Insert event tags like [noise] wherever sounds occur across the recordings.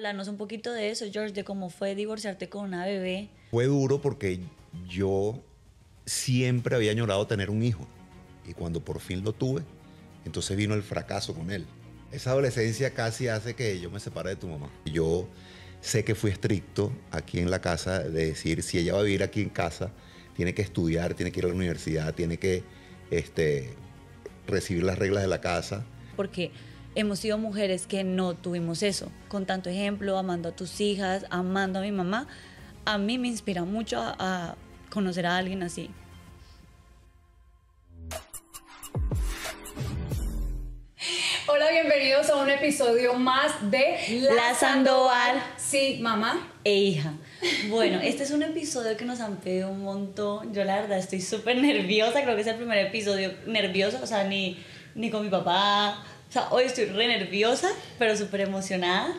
Hablarnos un poquito de eso, George, de cómo fue divorciarte con una bebé. Fue duro porque yo siempre había añorado tener un hijo. Y cuando por fin lo tuve, entonces vino el fracaso con él. Esa adolescencia casi hace que yo me separe de tu mamá. Yo sé que fui estricto aquí en la casa de decir, si ella va a vivir aquí en casa, tiene que estudiar, tiene que ir a la universidad, tiene que este, recibir las reglas de la casa. Porque hemos sido mujeres que no tuvimos eso. Con tanto ejemplo, amando a tus hijas, amando a mi mamá, a mí me inspira mucho a, conocer a alguien así. Hola, bienvenidos a un episodio más de La, Sandoval. Sí, mamá. E hija. Bueno, este es un episodio que nos han pedido un montón. Yo la verdad estoy súper nerviosa, creo que es el primer episodio nervioso, o sea, ni con mi papá, o sea, hoy estoy re nerviosa, pero súper emocionada.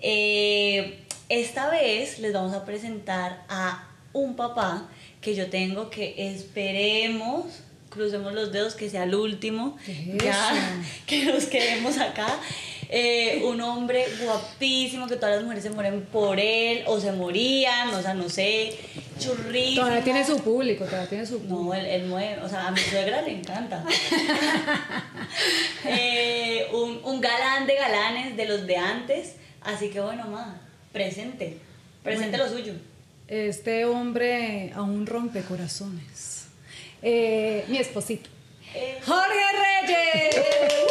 Eh, esta vez les vamos a presentar a un papá que yo tengo que esperemos, crucemos los dedos, que sea el último, ya, [laughs] que nos quedemos acá. Eh, un hombre guapísimo que todas las mujeres se mueren por él o se morían, o sea, no sé, churrito. Todavía tiene su público, todavía tiene su público. No, él, él mueve, o sea, a mi suegra le encanta. [laughs] Eh, un, galán de galanes de los de antes, así que bueno, ma, presente, presente lo suyo. Este hombre aún rompe corazones. Eh, mi esposito. Jorge Reyes.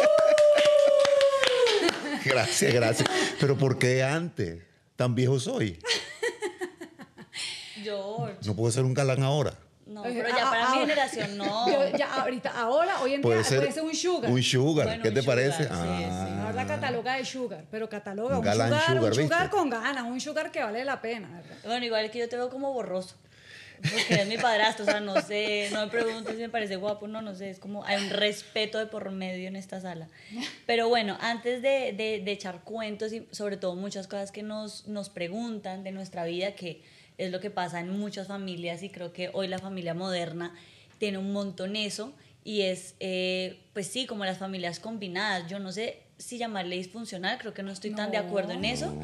[laughs] ¡Uh! [laughs] gracias, gracias. Pero ¿por qué antes? Tan viejo soy. [laughs] George. No puedo ser un galán ahora. No, pero ya para mi generación no. [laughs] ya ahorita, ahora, hoy en día, puede ser, un sugar. Un sugar, ¿qué te parece? Sí, sí. Ahora la cataloga de sugar, pero cataloga un, sugar, un sugar con ganas, un sugar que vale la pena. Bueno, igual es que yo te veo como borroso porque es mi padrastro, o sea, no sé, no me pregunto si me parece guapo, no, no sé, es como hay un respeto de por medio en esta sala. Pero bueno, antes de, de, de echar cuentos y sobre todo muchas cosas que nos, nos preguntan de nuestra vida, que es lo que pasa en muchas familias y creo que hoy la familia moderna tiene un montón eso y es, eh, pues sí, como las familias combinadas, yo no sé si llamarle disfuncional, creo que no estoy tan de acuerdo en eso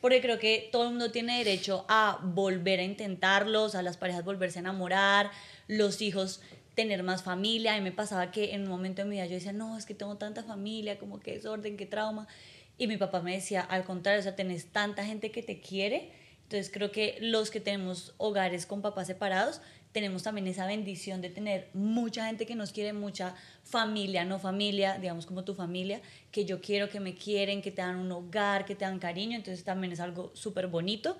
porque creo que todo el mundo tiene derecho a volver a intentarlos, a las parejas volverse a enamorar, los hijos tener más familia. A mí me pasaba que en un momento de mi vida yo decía, no, es que tengo tanta familia, como que desorden, qué trauma. Y mi papá me decía, al contrario, o sea, tenés tanta gente que te quiere. Entonces creo que los que tenemos hogares con papás separados, tenemos también esa bendición de tener mucha gente que nos quiere, mucha familia, no familia, digamos como tu familia, que yo quiero, que me quieren, que te dan un hogar, que te dan cariño, entonces también es algo súper bonito.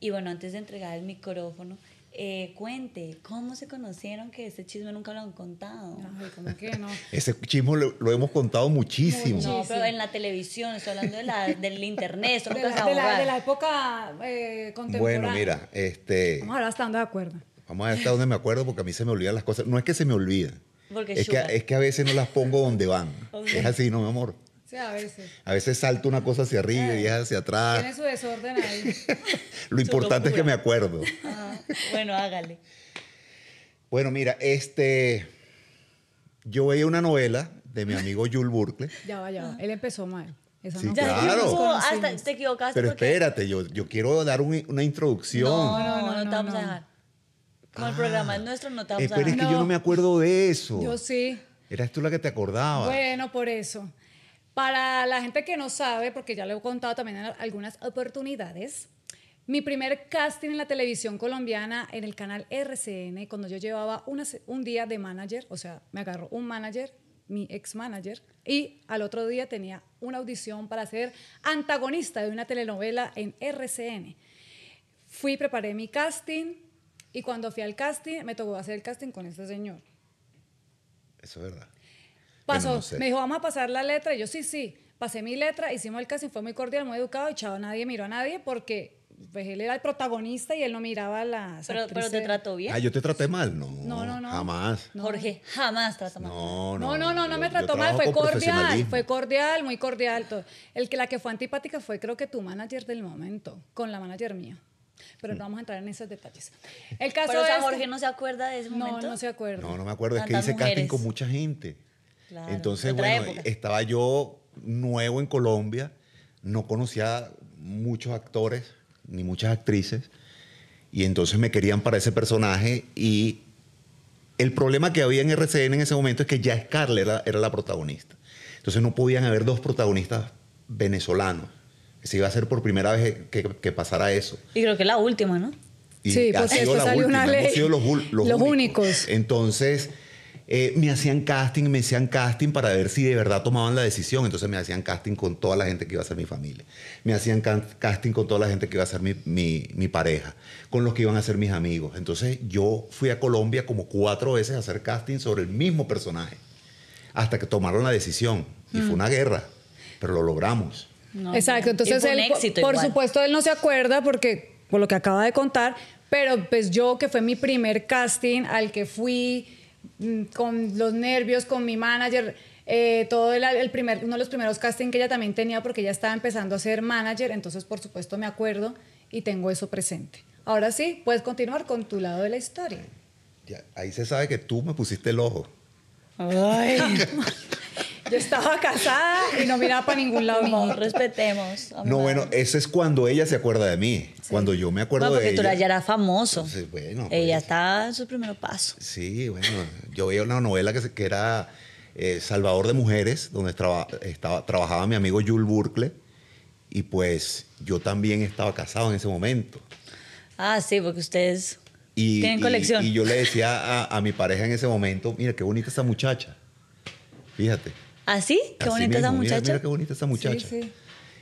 Y bueno, antes de entregar el micrófono, eh, cuente, ¿cómo se conocieron? Que ese chisme nunca lo han contado. [laughs] ese chisme lo, hemos contado muchísimo. No, pero en la televisión, estoy hablando del internet, [laughs] de, la, de, la, época eh, contemporánea. Bueno, mira, este... Vamos a hablar de acuerdo. Vamos a ver hasta donde me acuerdo porque a mí se me olvidan las cosas. No es que se me olvida, es, que, es que, a veces no las pongo donde van. Es así, ¿no, mi amor? Sí, a veces. A veces salto una cosa hacia arriba y es hacia atrás. Tiene su desorden ahí. [laughs] Lo importante es que me acuerdo. Bueno, hágale. Bueno, mira, este. Yo veía una novela de mi [laughs] amigo Jules Burkle. Ya va, ya va. Ah. Él empezó mal. Esa sí, claro. Hasta te equivocaste. Pero espérate, yo, yo quiero dar una introducción. No, no, no, no, no te vamos a dejar. Como el programa es ah. nuestro, no eh, Pero es que yo no me acuerdo de eso. Yo sí. Eras tú la que te acordaba. Bueno, por eso. Para la gente que no sabe, porque ya le he contado también en algunas oportunidades, mi primer casting en la televisión colombiana en el canal RCN, cuando yo llevaba un día de manager, o sea, me agarró un manager, mi ex manager, y al otro día tenía una audición para ser antagonista de una telenovela en RCN. Fui, preparé mi casting, y cuando fui al casting, me tocó hacer el casting con este señor. Eso es verdad. Pasó, me dijo, vamos a pasar la letra. Y yo, sí, sí. Pasé mi letra, hicimos el casting, fue muy cordial, muy educado echado a nadie miró a nadie porque pues él era el protagonista y él no miraba la pero, pero te trató bien. Ah, yo te traté mal, no. No, no, no. Jamás. Jorge, jamás trató mal. No, no, no, no, no, no me trató mal, fue cordial, fue cordial, muy cordial. Todo. El que la que fue antipática fue creo que tu manager del momento, con la manager mía. Pero mm. no vamos a entrar en esos detalles. [laughs] El caso de Jorge no se acuerda de ese momento. No, no se acuerda. No, no me acuerdo. Es que hice casting con mucha gente. Entonces, bueno, estaba yo nuevo en Colombia, no conocía muchos actores ni muchas actrices. Y entonces me querían para ese personaje y el problema que había en RCN en ese momento es que ya Scarlett era la protagonista. Entonces no podían haber dos protagonistas venezolanos se iba a ser por primera vez que, pasara eso. Y creo que la última, ¿no? sí, ha pues, sido la sido los, únicos. Entonces, eh, me hacían casting, me hacían casting para ver si de verdad tomaban la decisión. Entonces me hacían casting con toda la gente que iba a ser mi familia. Me hacían casting con toda la gente que iba a ser mi, pareja, con los que iban a ser mis amigos. Entonces yo fui a Colombia como cuatro veces a hacer casting sobre el mismo personaje, hasta que tomaron la decisión. Y fue una guerra, pero lo logramos. Exacto, entonces por supuesto, él no se acuerda porque, por lo que acaba de contar, pero pues yo, que fue mi primer casting, al que fui mm, con los nervios, con mi manager, eh, todo el, primer, uno de los primeros castings que ella también tenía porque ella estaba empezando a ser manager, entonces por supuesto me acuerdo y tengo eso presente. Ahora sí, puedes continuar con tu lado de la historia. ahí se sabe que tú me pusiste el ojo. Ay. [laughs] Yo estaba casada y no miraba para ningún lado. No, respetemos. No, bueno, eso es cuando ella se acuerda de mí. Cuando yo me acuerdo de ella. Porque tú ya era famoso. bueno, ella pues. está en su primer paso. Sí, bueno. Yo veía una novela que, que era eh, Salvador de Mujeres, donde estaba, trabajaba mi amigo Jules Burkle. Y pues yo también estaba casado en ese momento. Ah, sí, porque ustedes y, Tienen colección. Y, yo le decía a, mi pareja en ese momento, mira qué bonita esa muchacha. Fíjate. ¿Así? Qué bonita esa muchacha. Mira, qué bonita esa muchacha.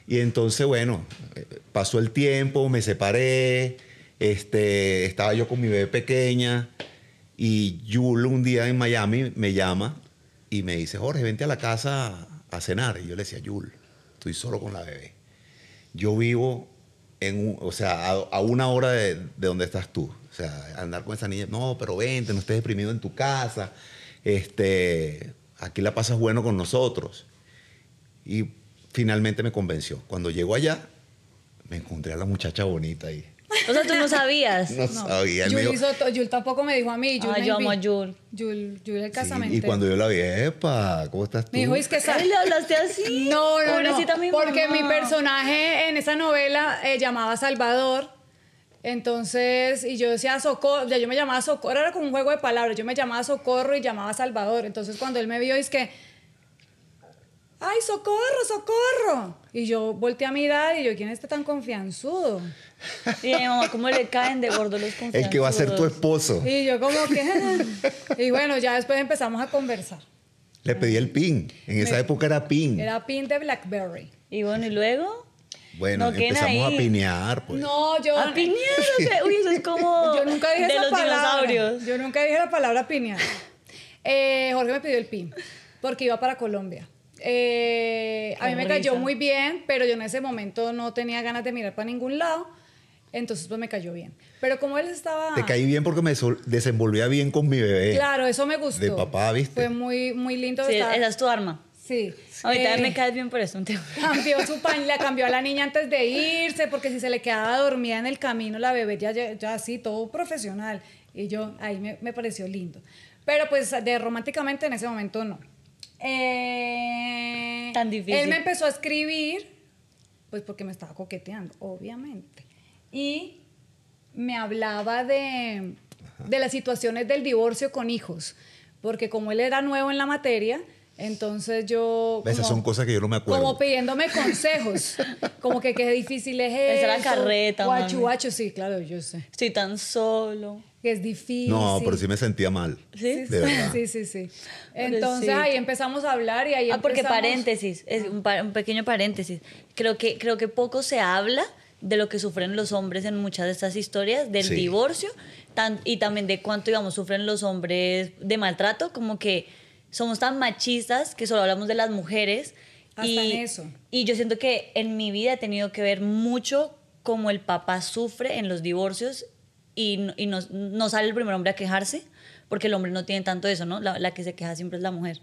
Y entonces, bueno, eh, pasó el tiempo, me separé, este, estaba yo con mi bebé pequeña y Yul un día en Miami me llama y me dice, Jorge, vente a la casa a cenar. Y yo le decía, Yul, estoy solo con la bebé. Yo vivo o sea, a, una hora de, donde estás tú. O sea, andar con esa niña, no, pero vente, no estés deprimido en tu casa. Este, aquí la pasas bueno con nosotros. Y finalmente me convenció. Cuando llego allá, me encontré a la muchacha bonita ahí. O sea, tú no sabías. no, no. sabía. Yul, tampoco me dijo a mí. Ay, ah, yo amo a Yul. Yul, Yul el Sí, y cuando yo la vi, epa, ¿cómo estás tú? Me dijo, es que sal le hablaste así. No, no, no. Porque mi personaje en esa novela eh, llamaba Salvador. Entonces, y yo decía Socorro, ya yo me llamaba Socorro, era como un juego de palabras, yo me llamaba Socorro y llamaba Salvador. Entonces, cuando él me vio, es que ¡Ay, socorro, socorro! Y yo volteé a mirar y yo, ¿quién está tan confianzudo? Y mi mamá, ¿cómo le caen de gordo los confianzudos? [laughs] El que va a ser tu esposo. Y yo como que... [laughs] Y bueno, ya después empezamos a conversar. Le pedí el pin. En esa época era pin. Era pin de BlackBerry. Y bueno, ¿y luego? Bueno, empezamos a pinear, pues. No, yo... ¿A uy, eso es como... [laughs] Yo nunca dije de los Dinosaurios. Yo nunca dije la palabra pinear. Eh, Jorge me pidió el pin porque iba para Colombia. Eh, a mí me cayó muy bien, pero yo en ese momento no tenía ganas de mirar para ningún lado. Entonces, pues me cayó bien. Pero como él estaba. Te caí bien porque me desenvolvía bien con mi bebé. Claro, eso me gustó. De papá, ¿viste? Fue muy, muy lindo. esa es tu arma. Sí. Ahorita eh, me caes bien por eso, un Cambió su [laughs] pan, la cambió a la niña antes de irse, porque si se le quedaba dormida en el camino, la bebé ya, ya así, todo profesional. Y yo, ahí me, me pareció lindo. Pero pues de románticamente en ese momento no. Eh, Tan difícil. Él me empezó a escribir, pues porque me estaba coqueteando, obviamente. Y me hablaba de, de las situaciones del divorcio con hijos, porque como él era nuevo en la materia, entonces yo... Esas son cosas que yo no me acuerdo. Como pidiéndome consejos, [laughs] como que qué difícil es eso. Esa la carreta. Guachu, sí, claro, yo sé. Estoy tan solo. Que es difícil. No, pero sí me sentía mal. Sí, sí, sí, Entonces ahí empezamos a hablar y ahí... Ah, porque paréntesis, es un, pequeño paréntesis. Creo que, creo que poco se habla de lo que sufren los hombres en muchas de estas historias, del divorcio, y también de cuánto, digamos, sufren los hombres de maltrato, como que somos tan machistas que solo hablamos de las mujeres. y, eso. Y yo siento que en mi vida he tenido que ver mucho cómo el papá sufre en los divorcios y, no, sale el primer hombre a quejarse, porque el hombre no tiene tanto eso, ¿no? la que se queja siempre es la mujer.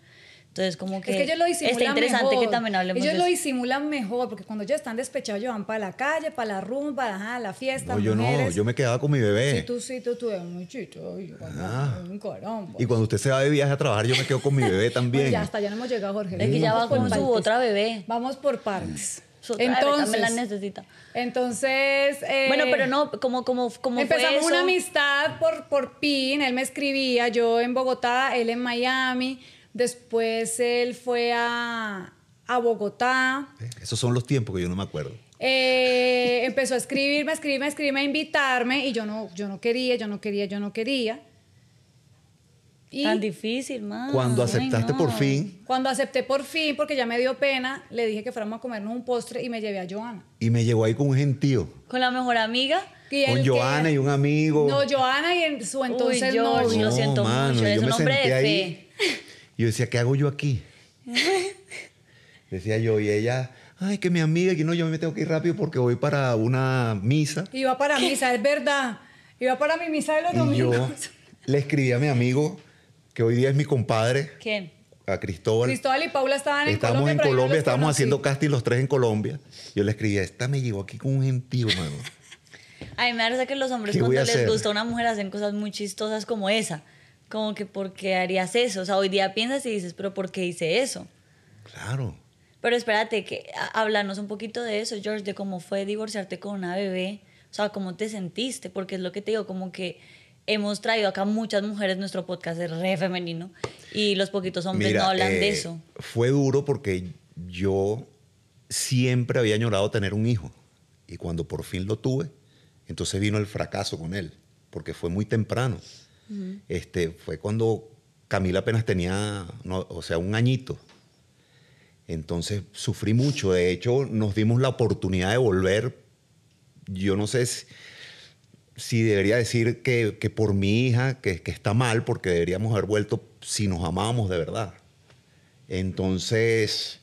Entonces, como que, es que ellos lo disimulan está interesante que también hablemos Ellos de eso. lo disimulan mejor, porque cuando ellos están despechados, ellos van para la calle, para la rumba, ajá, la fiesta. No, yo no, yo me quedaba con mi bebé. Sí, tú sí, tú, tú eres muy chito un ah. pues. Y cuando usted se va de viaje a trabajar, yo me quedo con mi bebé también. pues ya hasta ya no hemos llegado, Jorge. Es que ya va con su otra bebé. Vamos por partes. Entonces, la necesita. Entonces. Eh, bueno, pero no, como, como, como. Empezamos una amistad por, por PIN. Él me escribía, yo en Bogotá, él en Miami. Después él fue a, Bogotá. Esos son los tiempos que yo no me acuerdo. Eh, empezó a escribirme, a escribirme, a escribirme, a invitarme y yo no, yo no quería, yo no quería, yo no quería. Y Tan difícil, man. Cuando aceptaste por fin. Cuando acepté por fin, porque ya me dio pena, le dije que fuéramos a comernos un postre y me llevé a Joana. Y me llevó ahí con un gentío. Con la mejor amiga. con Joana y un amigo. No, Joana y su entonces siento mucho, es un hombre de fe. Y yo decía, ¿qué hago yo aquí? [laughs] decía yo, y ella, ay, que mi amiga, que no, yo me tengo que ir rápido porque voy para una misa. Iba para misa, es verdad. Iba para mi misa de los domingos. [laughs] le escribí a mi amigo, que hoy día es mi compadre. ¿Quién? A Cristóbal. Cristóbal y Paula estaban en Colombia. Estábamos en Colombia, estábamos haciendo casting los tres en Colombia. Yo le escribí, esta me llegó aquí con un gentío, mano. Ay, [laughs] me parece que los hombres cuando les gusta una mujer hacen cosas muy chistosas como esa como que por qué harías eso. O sea, hoy día piensas y dices, pero ¿por qué hice eso? Claro. Pero espérate, que háblanos un poquito de eso, George, de cómo fue divorciarte con una bebé. O sea, cómo te sentiste, porque es lo que te digo, como que hemos traído acá muchas mujeres, nuestro podcast es re femenino y los poquitos hombres no hablan de eh, eso. Fue duro porque yo siempre había añorado tener un hijo y cuando por fin lo tuve, entonces vino el fracaso con él, porque fue muy temprano este, fue cuando Camila apenas tenía, o sea, un añito. Entonces sufrí mucho. De hecho, nos dimos la oportunidad de volver. Yo no sé si, debería decir que, por mi hija, que, que está mal, porque deberíamos haber vuelto si nos amábamos de verdad. Entonces,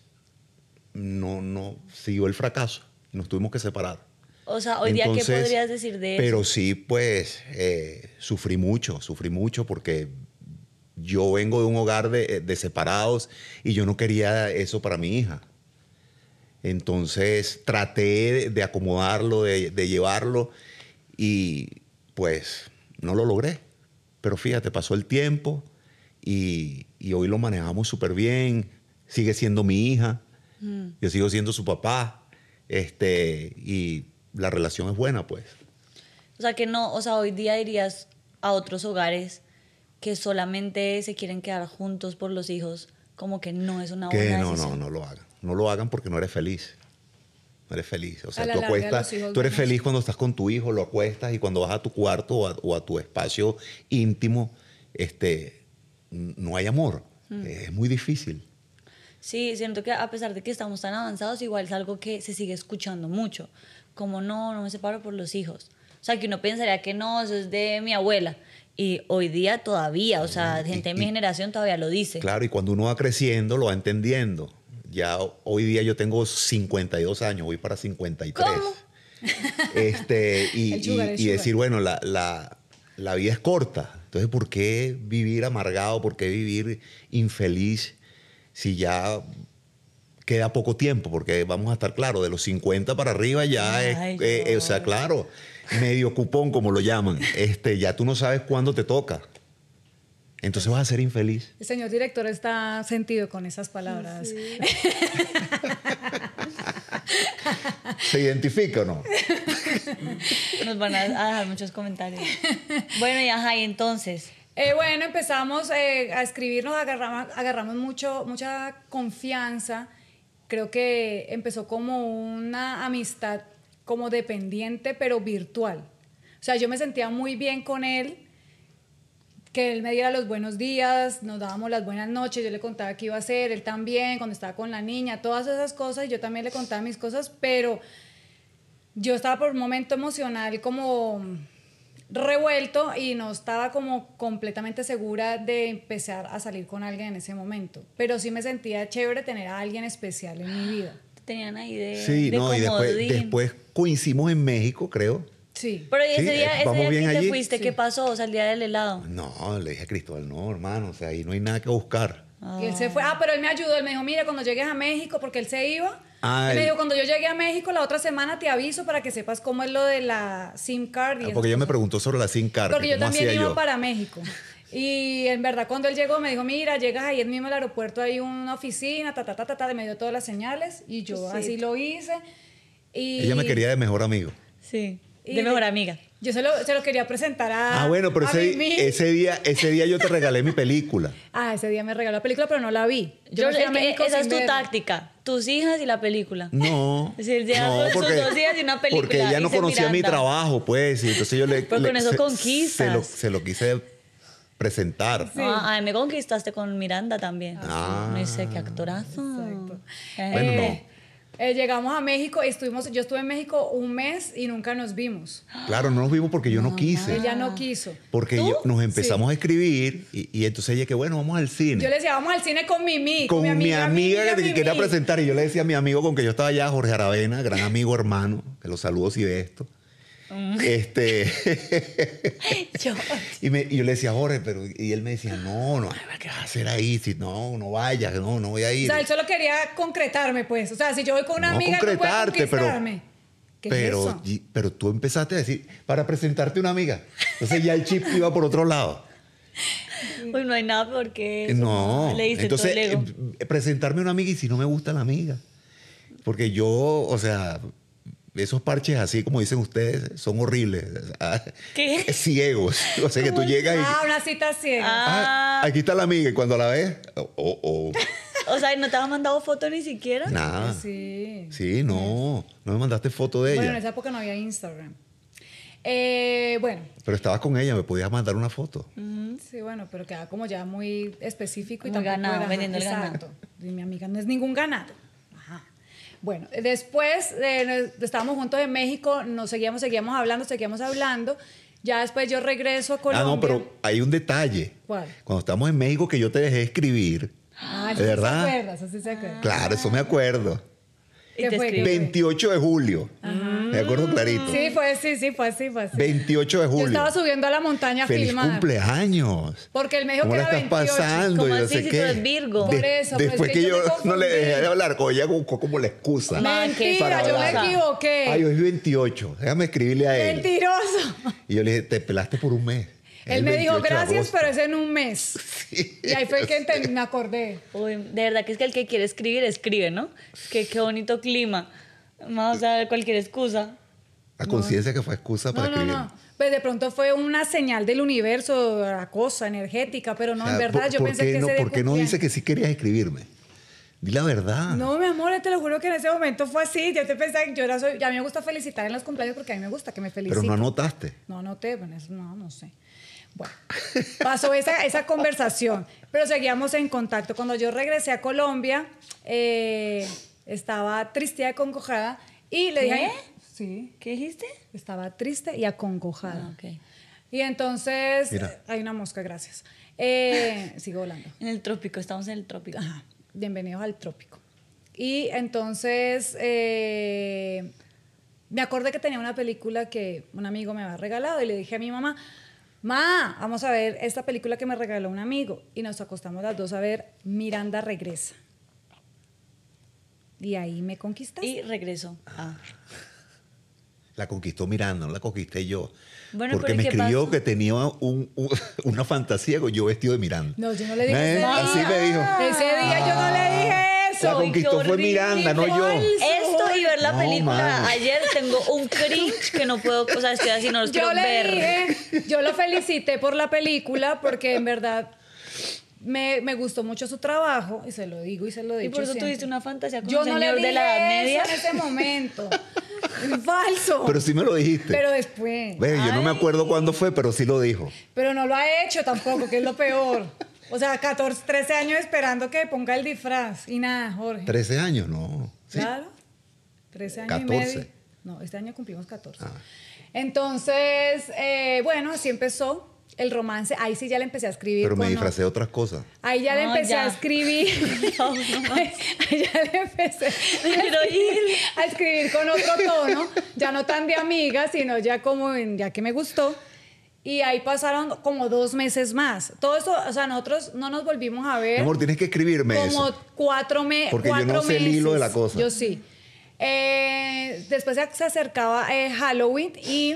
no, no, siguió el fracaso. Nos tuvimos que separar. O sea, hoy día, ¿qué podrías decir de eso? Pero sí, pues, eh, sufrí mucho, sufrí mucho porque yo vengo de un hogar eh, de, separados y yo no quería eso para mi hija. Entonces traté de acomodarlo, de, llevarlo y pues no lo logré. Pero fíjate, pasó el tiempo y, hoy lo manejamos súper bien. Sigue siendo mi hija, mm. yo sigo siendo su papá. Este, y la relación es buena, pues. O sea, que no, o sea, hoy día dirías a otros hogares que solamente se quieren quedar juntos por los hijos, como que no es una buena que no, No, no, lo hagan. No lo hagan porque no eres feliz. No eres feliz. O sea, tú acuestas, tú eres feliz cuando estás con tu hijo, lo acuestas y cuando vas a tu cuarto o a, tu espacio íntimo, este, no hay amor. Mm. Es muy difícil. Sí, siento que a pesar de que estamos tan avanzados, igual es algo que se sigue escuchando mucho como no, no me separo por los hijos. O sea, que uno pensaría que no, eso es de mi abuela. Y hoy día todavía, o sea, gente de mi generación todavía lo dice. Claro, y cuando uno va creciendo, lo va entendiendo. Ya hoy día yo tengo 52 años, voy para 53. [laughs] Este, y, decir, bueno, la, la, vida es corta. Entonces, ¿por qué vivir amargado? ¿Por qué vivir infeliz si ya queda poco tiempo, porque vamos a estar claros, de los 50 para arriba ya es, eh, eh, o sea, claro, medio cupón como lo llaman, este, ya tú no sabes cuándo te toca. Entonces vas a ser infeliz. El señor director está sentido con esas palabras. [laughs] ¿Se identifica o no? Nos van a dejar muchos comentarios. Bueno, y ajá, entonces. Eh, bueno, empezamos a escribirnos, agarramos, agarramos mucho, mucha confianza creo que empezó como una amistad como dependiente, pero virtual. O sea, yo me sentía muy bien con él, que él me diera los buenos días, nos dábamos las buenas noches, yo le contaba qué iba a hacer, él también, cuando estaba con la niña, todas esas cosas, yo también le contaba mis cosas, pero yo estaba por un momento emocional como revuelto y no estaba como completamente segura de empezar a salir con alguien en ese momento. Pero sí me sentía chévere tener a alguien especial en mi vida. Tenían ahí de. Sí, no, y después, coincimos coincidimos en México, creo. Sí. Pero ese día, eh, ese te fuiste, ¿qué pasó? O sea, el día del helado. No, le dije a Cristóbal, no, hermano, o sea, ahí no hay nada que buscar. Y él se fue. Ah, pero él me ayudó. Él me dijo, mira, cuando llegues a México, porque él se iba me dijo, cuando yo llegué a México la otra semana te aviso para que sepas cómo es lo de la SIM card. Ah, porque ella me preguntó sobre la SIM card. Porque yo también iba para México. Y en verdad cuando él llegó me dijo, mira, llegas ahí mismo al aeropuerto, hay una oficina, ta, ta, ta, ta, ta, me dio todas las señales y yo así lo hice. Y ella me quería de mejor amigo. Sí, de mejor amiga. Yo se lo, quería presentar a. Ah, bueno, pero ese, ese, día, ese día yo te regalé mi película. [laughs] Ah, ese día me regaló la película, pero no la vi. Yo, yo es esa es tu táctica tus hijas y la película. No. [laughs] porque, dos hijas y una película. Porque ella no conocía mi trabajo, pues. Y entonces yo le. Pero con eso se, conquistas. Se lo, quise presentar. Sí. Ah, me conquistaste con Miranda también. Ah. No dice, qué actorazo. Eh. Bueno, no. Eh, llegamos a México y estuvimos, yo estuve en México un mes y nunca nos vimos. Claro, no nos vimos porque yo no, quise. Ella no quiso. Porque nos empezamos a escribir y, entonces ella que bueno, vamos al cine. Yo le decía, vamos al cine con Mimi. Con, mi amiga, que te quería presentar y yo le decía a mi amigo con que yo estaba allá, Jorge Aravena, gran amigo hermano, que los saludos y de esto. [laughs] Este, [laughs] [laughs] y, yo le decía, Jorge, pero y él me decía, no, no, ¿qué vas a hacer ahí? Si no, no vayas, no, no voy a ir. O sea, él solo quería concretarme, pues. O sea, si yo voy con una amiga, concretarte, puedo concretarme. pero pero, pero tú empezaste a decir, para presentarte una amiga. Entonces ya el chip iba por otro lado. Pues no hay nada porque... No, le entonces em, presentarme una amiga y si no me gusta la amiga. Porque yo, o sea, esos parches así, como dicen ustedes, son horribles. [laughs] Ah, ¿Qué? Eh, ciegos. [laughs] O sea, que tú llegas y... Ah, una cita ciega. Ah, ah, aquí está la amiga y cuando la ves... o [laughs] sea, ¿no te has mandado foto ni siquiera? Nada. Sí. Sí, no. No me mandaste foto de ella. Bueno, en esa época no había Instagram. Eh, bueno. Pero estabas con ella, me podías mandar una foto. Mm. Sí, bueno, pero queda como ya muy específico y muy ganado, vendiendo el ganado. mi amiga no es ningún ganado. Bueno, después de estábamos juntos en México, nos seguíamos, seguíamos hablando, seguíamos hablando. Ya después yo regreso a Colombia. Ah, no, pero hay un detalle. ¿Cuál? Cuando estamos en México que yo te dejé escribir. Ah, ¿verdad? acuerdas, así se acuerda. Claro, eso me ah. acuerdo. Y fue? 28 de julio. Me acuerdo clarito. Sí, fue sí, sí, fue así, fue así. 28 de Yo julio. estaba subiendo a la montaña a Feliz filmar. cumpleaños. Porque él me dijo que era estás 28. pasando? ¿Cómo Yo así sé tú eres Virgo? Por eso, pues, después que yo no le dejé de hablar, como ella buscó como la excusa. Mentira, yo me equivoqué. Ay, hoy es 28. Déjame escribirle a él. Mentiroso. Y yo le dije, te pelaste por un mes. Él me dijo gracias, pero es en un mes. [laughs] y ahí fue que este. me acordé. de verdad que es que el que quiere escribir, escribe, ¿no? Que qué bonito clima. Vamos a ver cualquier excusa. La conciencia que fue excusa para no, no, No. Pues de pronto fue una señal del universo, la cosa energética, pero no, en verdad yo pensé que no, ¿Por qué no dice que sí querías escribirme? Di la verdad. No, mi amor, te lo juro que en ese momento fue así. Yo te pensé, yo soy. Ya me gusta felicitar en los cumpleaños porque a mí me gusta que me feliciten. Pero no anotaste. No anoté, bueno, no, no sé. Bueno, pasó esa, esa conversación, pero seguíamos en contacto. Cuando yo regresé a Colombia, eh, estaba triste y acongojada y le dije... ¿Qué? Sí. ¿Qué dijiste? Estaba triste y acongojada. Ah, y entonces... Hay una mosca, gracias. Eh, [laughs] sigo volando. En el trópico, estamos en el trópico. Ajá. Bienvenidos al trópico. Y entonces eh, me acordé que tenía una película que un amigo me había regalado y le dije a mi mamá, Ma, vamos a ver esta película que me regaló un amigo. Y nos acostamos las dos a ver Miranda Regresa. Y ahí me conquistaste. Y regresó. Ah. [laughs] La conquistó Miranda, no la conquisté yo. porque me escribió que tenía [laughs] una fantasía con yo vestido de Miranda. No, yo no le dije eso. Así me dijo. Ese día yo no le dije eso. La conquistó fue Miranda, no yo. Eso y ver la película. Ayer tengo un cringe que no puedo, o sea, estoy así, no los yo quiero le ver. Dije, yo lo felicité por la película porque en verdad me, gustó mucho su trabajo y se lo digo y se lo digo. Y por eso tuviste una fantasía con Yo no señor le dije de la Edad Media. en ese momento. [laughs] Falso. Pero sí me lo dijiste. Pero después. yo no me acuerdo cuándo fue, pero sí lo dijo. Pero no lo ha hecho tampoco, que es lo peor. O sea, 14, 13 años esperando que ponga el disfraz y nada, Jorge. 13 años, no. Claro. 13 años 14. y No, este año cumplimos 14. Ah. Entonces, eh, bueno, así empezó el romance, ahí sí ya le empecé a escribir. Pero me disfracé otras cosas. Ahí ya le empecé a escribir. [laughs] No, no [laughs] ahí, ya le empecé a, escribir, a escribir con otro tono, ya no tan de amiga, sino ya como en, ya que me gustó. Y ahí pasaron como dos meses más. Todo eso, o sea, nosotros no nos volvimos a ver. Mi amor, tienes que escribirme como eso. Como cuatro, cuatro meses. Porque yo no sé el hilo de la cosa. Yo sí. Eh, después se acercaba eh, Halloween y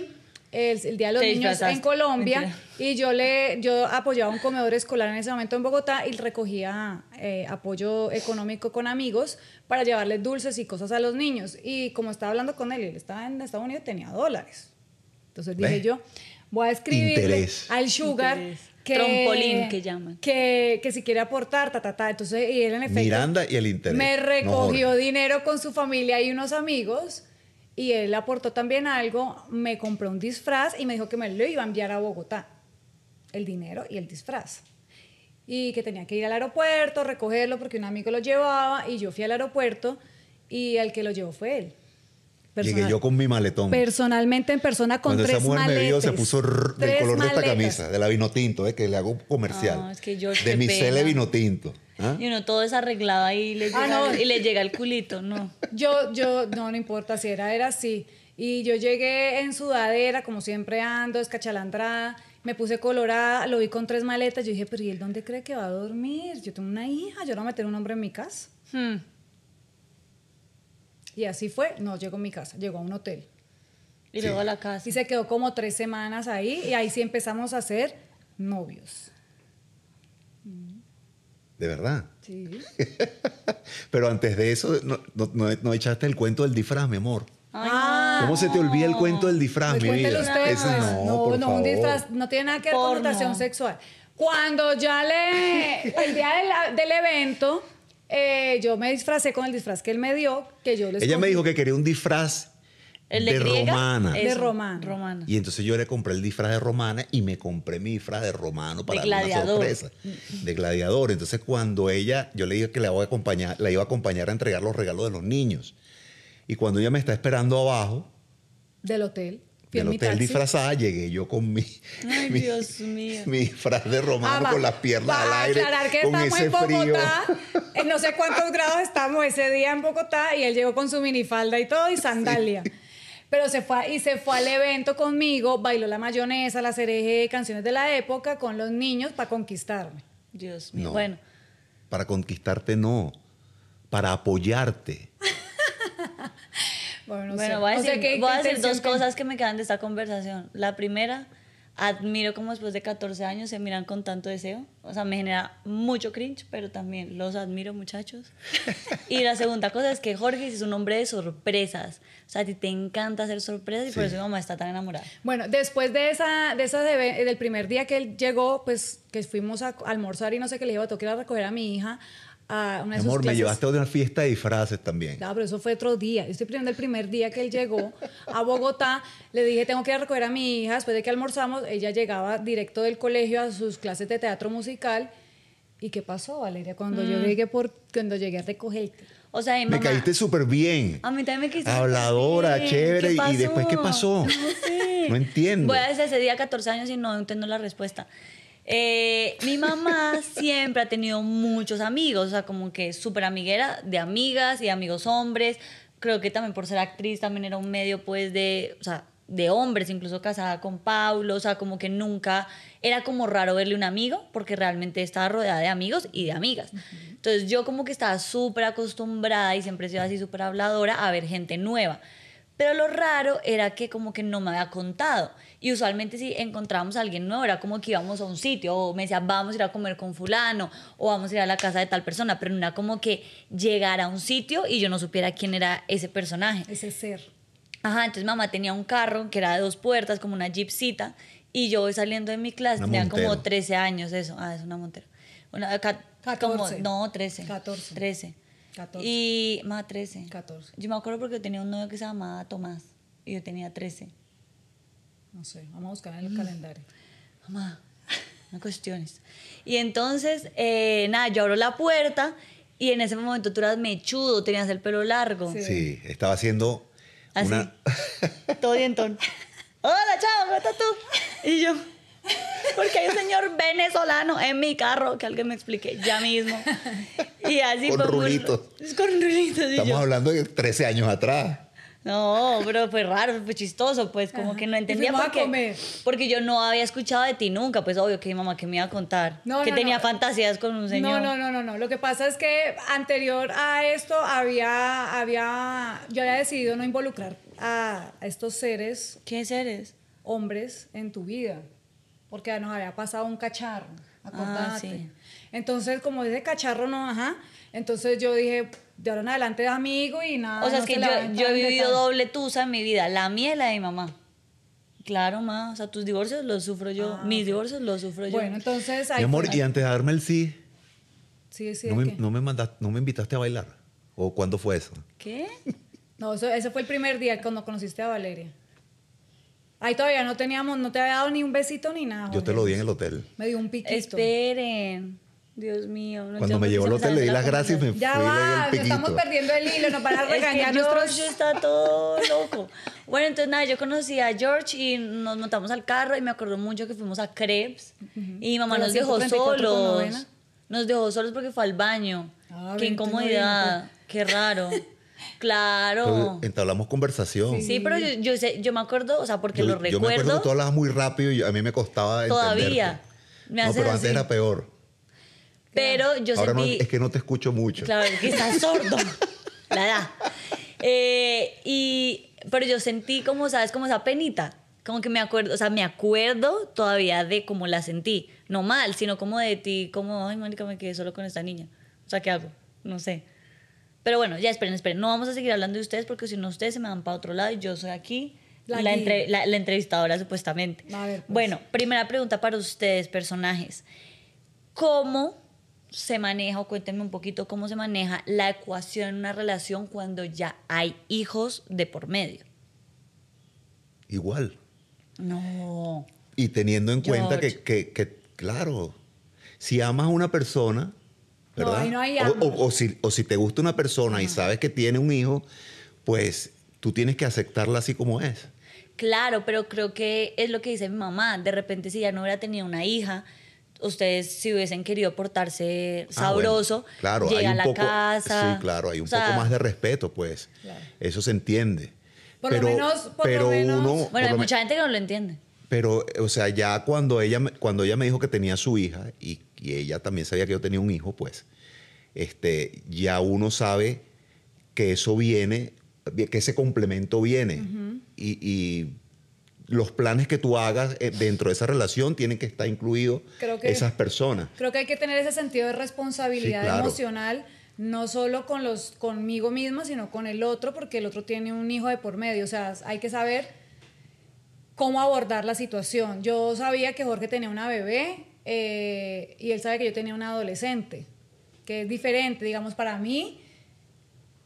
el, Día de los Niños en Colombia y yo le yo apoyaba un comedor escolar en ese momento en Bogotá y recogía eh, apoyo económico con amigos para llevarles dulces y cosas a los niños y como estaba hablando con él, él estaba en Estados Unidos tenía dólares. Entonces dije yo, voy a escribirle al Sugar que, trompolín que llaman. Que, si quiere aportar, ta, ta, ta. Entonces, y él en efecto. Miranda y el internet Me recogió dinero con su familia y unos amigos y él aportó también algo. Me compró un disfraz y me dijo que me lo iba a enviar a Bogotá. El dinero y el disfraz. Y que tenía que ir al aeropuerto, recogerlo porque un amigo lo llevaba y yo fui al aeropuerto y el que lo llevó fue él. Llegué yo con mi maletón. Personalmente en persona con tres maletas mujer se puso color de esta camisa, de la vinotinto, tinto, eh, que le hago comercial. No, ah, es que yo, de mi cele vino tinto. ¿ah? Y uno todo desarreglado ahí y le, ah, llega, ah, no. y le llega el culito, no. Yo, yo, no, no importa si era, era así. Y yo llegué en sudadera, como siempre ando, escachalandrada. Me puse colorada, lo vi con tres maletas. Yo dije, pero ¿y él dónde cree que va a dormir? Yo tengo una hija, yo no voy a meter un hombre en mi casa. Hmm. Y así fue, no llegó a mi casa, llegó a un hotel. Y luego a la casa. Y se quedó como tres semanas ahí y ahí sí empezamos a ser novios. ¿De verdad? Sí. [laughs] Pero antes de eso, no, no, no, echaste el cuento del disfraz, mi amor. Ah. ¿Cómo se te olvida el cuento del disfraz, mi vida? Pues. no, no, un disfraz no tiene nada que ver con connotación sexual. Cuando ya le. El día del evento eh, yo me disfracé con el disfraz que él me dio, que yo Ella me dijo que quería un disfraz de, romana. de romana. Y entonces yo le compré el disfraz de romana y me compré mi disfraz de romano para de una sorpresa. De gladiador. Entonces cuando ella, yo le dije que la voy a acompañar, la iba a acompañar a entregar los regalos de los niños. Y cuando ella me está esperando abajo. Del hotel y del hotel disfrazada llegué yo con mi, Ay, Dios mío. mi disfraz de romano ah, con las piernas al aire. que con estamos en Bogotá, eh, no sé cuántos grados estamos ese día en Bogotá y él llegó con su minifalda y todo y sandalia. Pero se fue y se fue al evento conmigo, bailó la mayonesa, la cereje, canciones de la época con los niños para conquistarme. Dios mío. bueno. Para conquistarte no, para apoyarte. Bueno, voy a decir, dos cosas que me quedan de esta conversación. La primera, admiro cómo después de 14 años se miran con tanto deseo. O sea, me genera mucho cringe, pero también los admiro, muchachos. [laughs] y la segunda cosa es que Jorge es un hombre de sorpresas. O sea, a ti te encanta hacer sorpresas y por eso mi mamá está tan enamorada. Bueno, después de esa, de esa del primer día que él llegó, pues que fuimos a almorzar y no sé qué, le iba a tocar recoger a mi hija de Amor, me llevaste a una fiesta de disfraces también. No, pero eso fue otro día. Yo estoy primero el primer día que él llegó a Bogotá. le dije, tengo que ir a recoger a mi hija. Después de que almorzamos, ella llegaba directo del colegio a sus clases de teatro musical. ¿Y qué pasó, Valeria? Cuando yo mm. llegué por, cuando llegué a recogerte. O sea, me caíste súper bien. A mí también me quisiste. Habladora, chévere. ¿Y después qué pasó? No, [laughs] sé. no entiendo. Voy a decir ese día 14 años y no entiendo la respuesta. Eh, mi mamá siempre ha tenido muchos amigos, o sea, como que súper amiguera de amigas y amigos hombres. Creo que también por ser actriz también era un medio, pues, de, o sea, de hombres, incluso casada con Paulo, o sea, como que nunca era como raro verle un amigo, porque realmente estaba rodeada de amigos y de amigas. Entonces yo como que estaba súper acostumbrada y siempre he sido así súper habladora a ver gente nueva. Pero lo raro era que como que no me había contado. Y usualmente si encontrábamos a alguien nuevo era como que íbamos a un sitio o me decía vamos a ir a comer con fulano o vamos a ir a la casa de tal persona, pero no era como que llegara a un sitio y yo no supiera quién era ese personaje. Ese ser. Ajá, entonces mamá tenía un carro que era de dos puertas, como una jeepcita, y yo saliendo de mi clase, tenía como 13 años eso. Ah, es una montera. Una, 14. no, 13. 14. 13. 14. Y más 13. 14. Yo me acuerdo porque tenía un novio que se llamaba Tomás y yo tenía 13. No sé, vamos a buscar en el mm. calendario. Mamá, [laughs] no cuestiones. Y entonces, eh, nada, yo abro la puerta y en ese momento tú eras mechudo, tenías el pelo largo. Sí, estaba haciendo Así. una... [laughs] Todo dientón. Hola, chao, ¿cómo estás tú? Y yo... Porque hay un señor venezolano en mi carro, que alguien me explique ya mismo. Y así con rulitos. [laughs] con Estamos hablando de 13 años atrás. No, pero fue raro, fue chistoso, pues como que no entendía por qué. Porque yo no había escuchado de ti nunca, pues obvio que mi mamá que me iba a contar, no, que tenía fantasías con un señor. No, no, no, no, Lo que pasa es que anterior a esto había, había, yo había decidido no involucrar a estos seres. ¿Qué seres? Hombres en tu vida, porque nos había pasado un cacharro, ah, acordate. Entonces, como ese cacharro no, ajá, entonces yo dije, de ahora en adelante es amigo y nada. O sea, es que yo, he vivido doble tusa en mi vida, la mía y la de mi mamá. Claro, mamá. o sea, tus divorcios los sufro yo, ah, mis divorcios los sufro yo. Bueno, entonces... mi amor, y antes de darme el sí, sí, sí no, me, no, me no me invitaste a bailar. ¿O cuándo fue eso? ¿Qué? No, ese fue el primer día cuando conociste a Valeria. Ahí todavía no teníamos, no te había dado ni un besito ni nada. Yo te lo di en el hotel. Me dio un piquito. Esperen. Dios mío. Cuando me llevó al hotel le di las gracias y me ya va, Estamos perdiendo el hilo, No para de [laughs] regañar George está todo loco. Bueno, entonces nada, yo conocí a George y nos montamos al carro y me acuerdo mucho que fuimos a Krebs y mamá nos dejó solos. Nos dejó solos porque fue al baño. Ah, qué incomodidad, pues. qué raro. Claro. entablamos conversación. Sí, pero yo, yo, sé, yo me acuerdo, o sea, porque lo recuerdo. Yo me acuerdo que tú hablabas muy rápido y a mí me costaba Todavía. no, pero antes era peor. Pero yo sentí... es que no te escucho mucho. Claro, que estás sordo. [laughs] La edad. Eh, y, pero yo sentí como, ¿sabes? Como esa penita. Como que me acuerdo, o sea, me acuerdo todavía de cómo la sentí. No mal, sino como de ti, como, ay, Mónica, me quedé solo con esta niña. O sea, ¿qué hago? No sé. Pero bueno, ya esperen, esperen. No vamos a seguir hablando de ustedes porque si no, ustedes se me van para otro lado y yo soy aquí. La, la, entrevistadora, supuestamente. A ver, pues. Bueno, primera pregunta para ustedes, personajes. ¿Cómo se maneja o cuéntenme un poquito cómo se maneja la ecuación en una relación cuando ya hay hijos de por medio. Igual. No. Y teniendo en cuenta que, claro, si amas a una persona, ¿verdad? o, si, te gusta una persona y sabes que tiene un hijo, pues tú tienes que aceptarla así como es. Claro, pero creo que es lo que dice mi mamá. De repente, si ya no hubiera tenido una hija, ustedes si hubiesen querido portarse ah, sabroso, llega a la casa. Sí, claro, hay un poco más de respeto, pues. Eso se entiende. Por pero, lo menos, por menos. Bueno, hay mucha gente que no lo entiende. Pero, o sea, ya cuando ella, cuando ella me dijo que tenía su hija y, ella también sabía que yo tenía un hijo, pues, este, ya uno sabe que eso viene, que ese complemento viene. y los planes que tú hagas eh, dentro de esa relación tienen que estar incluidos esas personas. Creo que hay que tener ese sentido de responsabilidad emocional no solo con los conmigo misma, sino con el otro, porque el otro tiene un hijo de por medio. O sea, hay que saber cómo abordar la situación. Yo sabía que Jorge tenía una bebé eh, y él sabe que yo tenía una adolescente, que es diferente, digamos, para mí.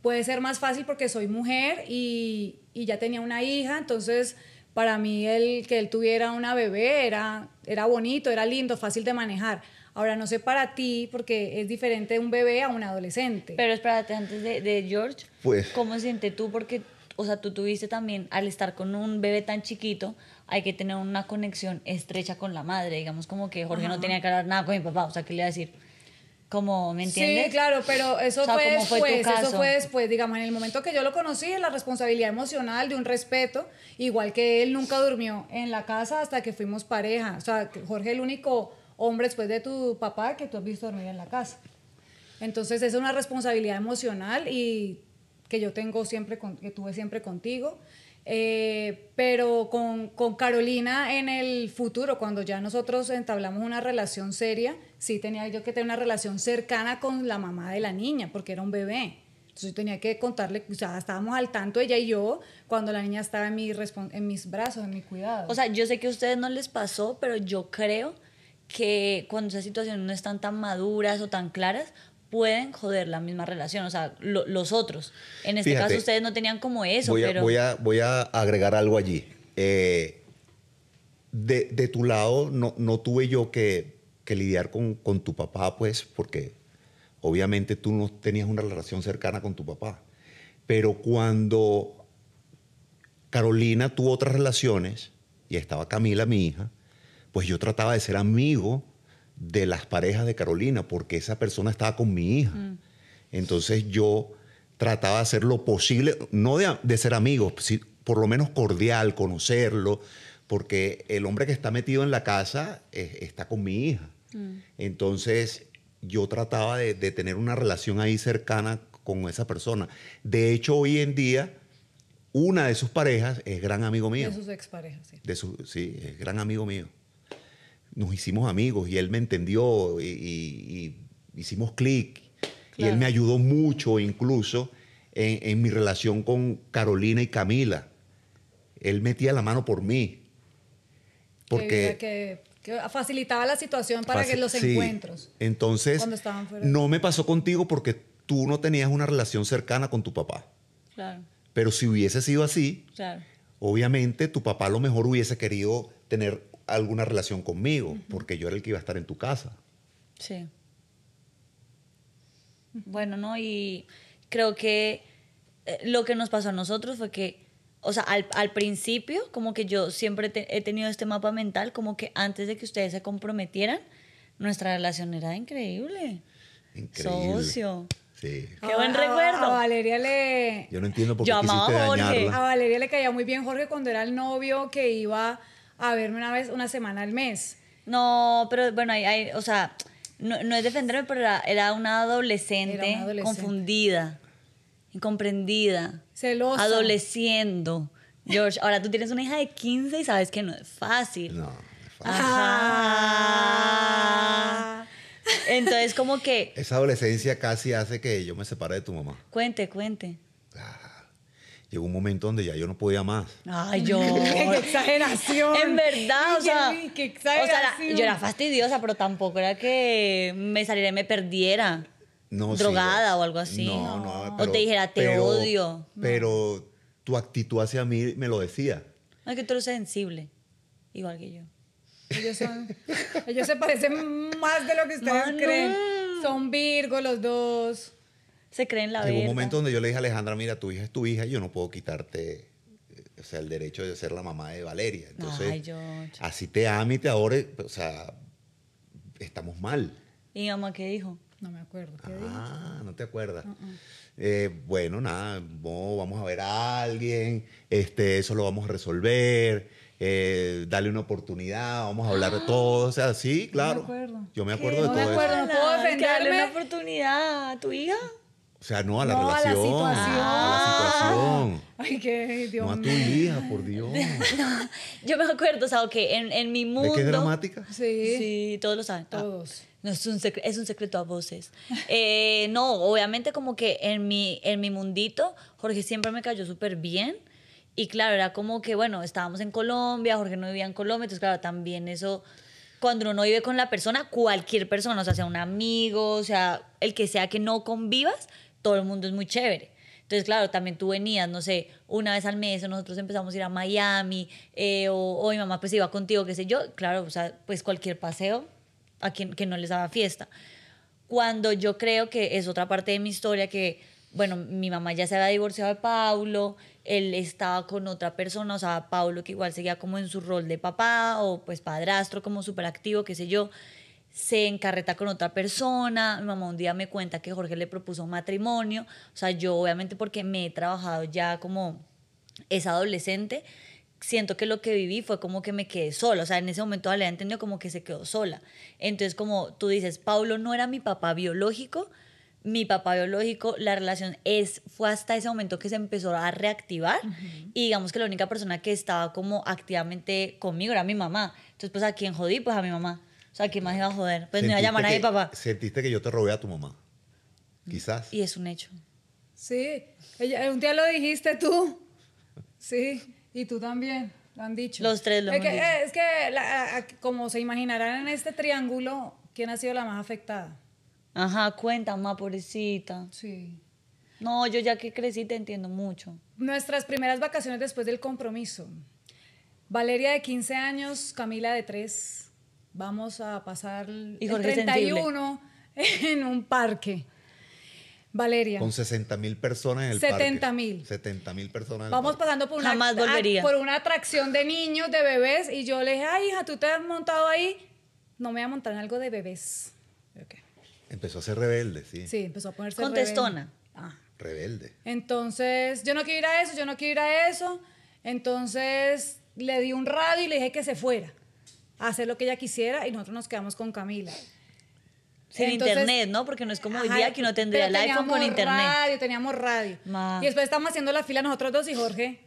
Puede ser más fácil porque soy mujer y ya tenía una hija, entonces para mí el que él tuviera una bebé era, bonito, era lindo, fácil de manejar. Ahora, no sé para ti, porque es diferente un bebé a un adolescente. Pero espérate, antes de, George, pues. ¿cómo siente tú? Porque, o sea, tú tuviste también, al estar con un bebé tan chiquito, hay que tener una conexión estrecha con la madre. Digamos como que Jorge no tenía que hablar nada con mi papá, o sea, ¿qué le iba a decir? Como, ¿me entiendes? Sí, claro, pero eso fue, después, eso fue digamos, en el momento que yo lo conocí, la responsabilidad emocional, de un respeto, igual que él nunca durmió en la casa hasta que fuimos pareja, o sea, Jorge el único hombre después de tu papá que tú has visto dormir en la casa. Entonces es una responsabilidad emocional y que yo tengo siempre, que tuve siempre contigo eh, pero con, con, Carolina en el futuro, cuando ya nosotros entablamos una relación seria, sí tenía yo que tener una relación cercana con la mamá de la niña, porque era un bebé. Entonces tenía que contarle, o sea, estábamos al tanto ella y yo cuando la niña estaba en, mi en mis brazos, en mi cuidado. O sea, yo sé que a ustedes no les pasó, pero yo creo que cuando esas situaciones no están tan maduras o tan claras, pueden joder la misma relación, o sea, los otros. En este caso ustedes no tenían como eso, voy a, pero... Voy a, voy a agregar algo allí. Eh, de, tu lado no, tuve yo que, lidiar con, con, tu papá, pues, porque obviamente tú no tenías una relación cercana con tu papá. Pero cuando Carolina tuvo otras relaciones, y estaba Camila, mi hija, pues yo trataba de ser amigo de las parejas de Carolina, porque esa persona estaba con mi hija. Mm. Entonces yo trataba de hacer lo posible, no de, de ser amigos, por lo menos cordial, conocerlo, porque el hombre que está metido en la casa eh, está con mi hija. Mm. Entonces yo trataba de, tener una relación ahí cercana con esa persona. De hecho, hoy en día, una de sus parejas es gran amigo mío. De sus exparejas, sí. su, sí, es gran amigo mío nos hicimos amigos y él me entendió y, hicimos clic. Y él me ayudó mucho incluso en, mi relación con Carolina y Camila. Él metía la mano por mí. Porque... Que, facilitaba la situación para que los encuentros. Entonces, no me pasó contigo porque tú no tenías una relación cercana con tu papá. Pero si hubiese sido así, obviamente tu papá lo mejor hubiese querido tener alguna relación conmigo, porque yo era el que iba a estar en tu casa. Sí. Bueno, ¿no? Y creo que eh, lo que nos pasó a nosotros fue que, o sea, al, principio, como que yo siempre he tenido este mapa mental, como que antes de que ustedes se comprometieran, nuestra relación era increíble. Increíble. Socio. Sí. Qué buen ah, recuerdo. A Valeria le. Yo no entiendo por qué. Yo amaba a Jorge. A Valeria le caía muy bien Jorge cuando era el novio que iba a verme una vez, una semana al mes. No, pero bueno, hay, hay o sea, no, es defenderme, pero era, una adolescente confundida, incomprendida, celosa, adoleciendo. George, ahora tú tienes una hija de 15 y sabes que no es fácil. No, es fácil. Ah. Entonces, como que. Esa adolescencia casi hace que yo me separe de tu mamá. Cuente, cuente llegó un momento donde ya yo no podía más. Ay, yo. [laughs] ¡Qué exageración! En verdad, o sea. Qué, exageración. O sea, yo era fastidiosa, pero tampoco era que me saliera y me perdiera. No, drogada o algo así. No, no. Pero, o te dijera, te odio. Pero tu actitud hacia mí me lo decía. Es que tú eres sensible, igual que yo. Ellos, son, se parecen más de lo que ustedes creen. Son Virgo los dos se creen la verdad. Hubo un momento donde yo le dije a Alejandra, mira, tu hija es tu hija, y yo no puedo quitarte eh, o sea, el derecho de ser la mamá de Valeria. Entonces, así te ame y te adore, o sea, estamos mal. ¿Y mamá qué dijo? No me acuerdo. ¿Qué ah, no te acuerdas. Mm, mm. Eh, bueno, nada, vamos a ver a alguien, este, eso lo vamos a resolver, eh, dale una oportunidad, vamos a hablar de [gasps] todo, o sea, sí, claro. yo me acuerdo de no todo. Me acuerdo, eso. puedo una oportunidad a tu hija. O sea, no a la relación. A la situación. A la situación. Ay, qué Dios No tu por Dios. [laughs] yo me acuerdo, o sea, que en, mi mundo. qué dramática? Sí. Sí, todos lo saben. Ah, todos. es, un secreto, a voces. [laughs] Eh, no, obviamente, como que en mi, en mi mundito, Jorge siempre me cayó súper bien. Y claro, era como que, bueno, estábamos en Colombia, Jorge no vivía en Colombia, entonces, claro, también eso cuando uno vive con la persona, cualquier persona, o sea, sea un amigo, o sea, el que sea que no convivas, todo el mundo es muy chévere. Entonces, claro, también tú venías, no sé, una vez al mes, nosotros empezamos a ir a Miami, eh, o, mi mamá pues iba contigo, qué sé yo. Claro, o sea, pues cualquier paseo a quien que no les daba fiesta. Cuando yo creo que es otra parte de mi historia que, bueno, mi mamá ya se había divorciado de Paulo, él estaba con otra persona, o sea, Paulo que igual seguía como en su rol de papá o pues padrastro como súper activo, qué sé yo se encarreta con otra persona, mi mamá un día me cuenta que Jorge le propuso un matrimonio, o sea, yo obviamente porque me he trabajado ya como es adolescente, siento que lo que viví fue como que me quedé sola. O sea, en ese momento Alea entendió como que se quedó sola. Entonces, como tú dices, Paulo no era mi papá biológico. Mi papá biológico, la relación es, fue hasta ese momento que se empezó a reactivar y digamos que la única persona que estaba como activamente conmigo era mi mamá. Entonces, pues a quién jodí, pues a mi mamá. O sea, ¿qué más iba a joder? Pues me iba a llamar papá. Sentiste que yo te robé a tu mamá. Quizás. Y es un hecho. Sí. un día lo dijiste tú. Sí. Y tú también. Lo han dicho. Los tres lo han dicho. Eh, es que, como se imaginarán en este triángulo, ¿quién ha sido la más afectada? Ajá, cuenta, mamá, pobrecita. Sí. No, yo ya que crecí te entiendo mucho. Nuestras primeras vacaciones después del compromiso. Valeria de 15 años, Camila de 3, vamos a pasar el 31 en un parque. Valeria. Con 60 mil personas en el 70 mil. 70 mil personas. Vamos pasando por una, por una atracción de niños, de bebés, y yo le dije, ay, hija, tú te has montado ahí. No me voy a montar en algo de bebés. Empezó a ser rebelde, sí. Sí, empezó a ponerse Contestona. Rebelde. Ah. rebelde. Entonces, yo no quiero ir a eso, yo no quiero ir a eso. Entonces, le di un radio y le dije que se fuera hacer lo que ella quisiera y nosotros nos quedamos con Camila. Sin internet, ¿no? Porque no es como hoy día que uno tendría el iPhone con internet. Radio, teníamos radio. Y después estamos haciendo la fila nosotros dos y Jorge,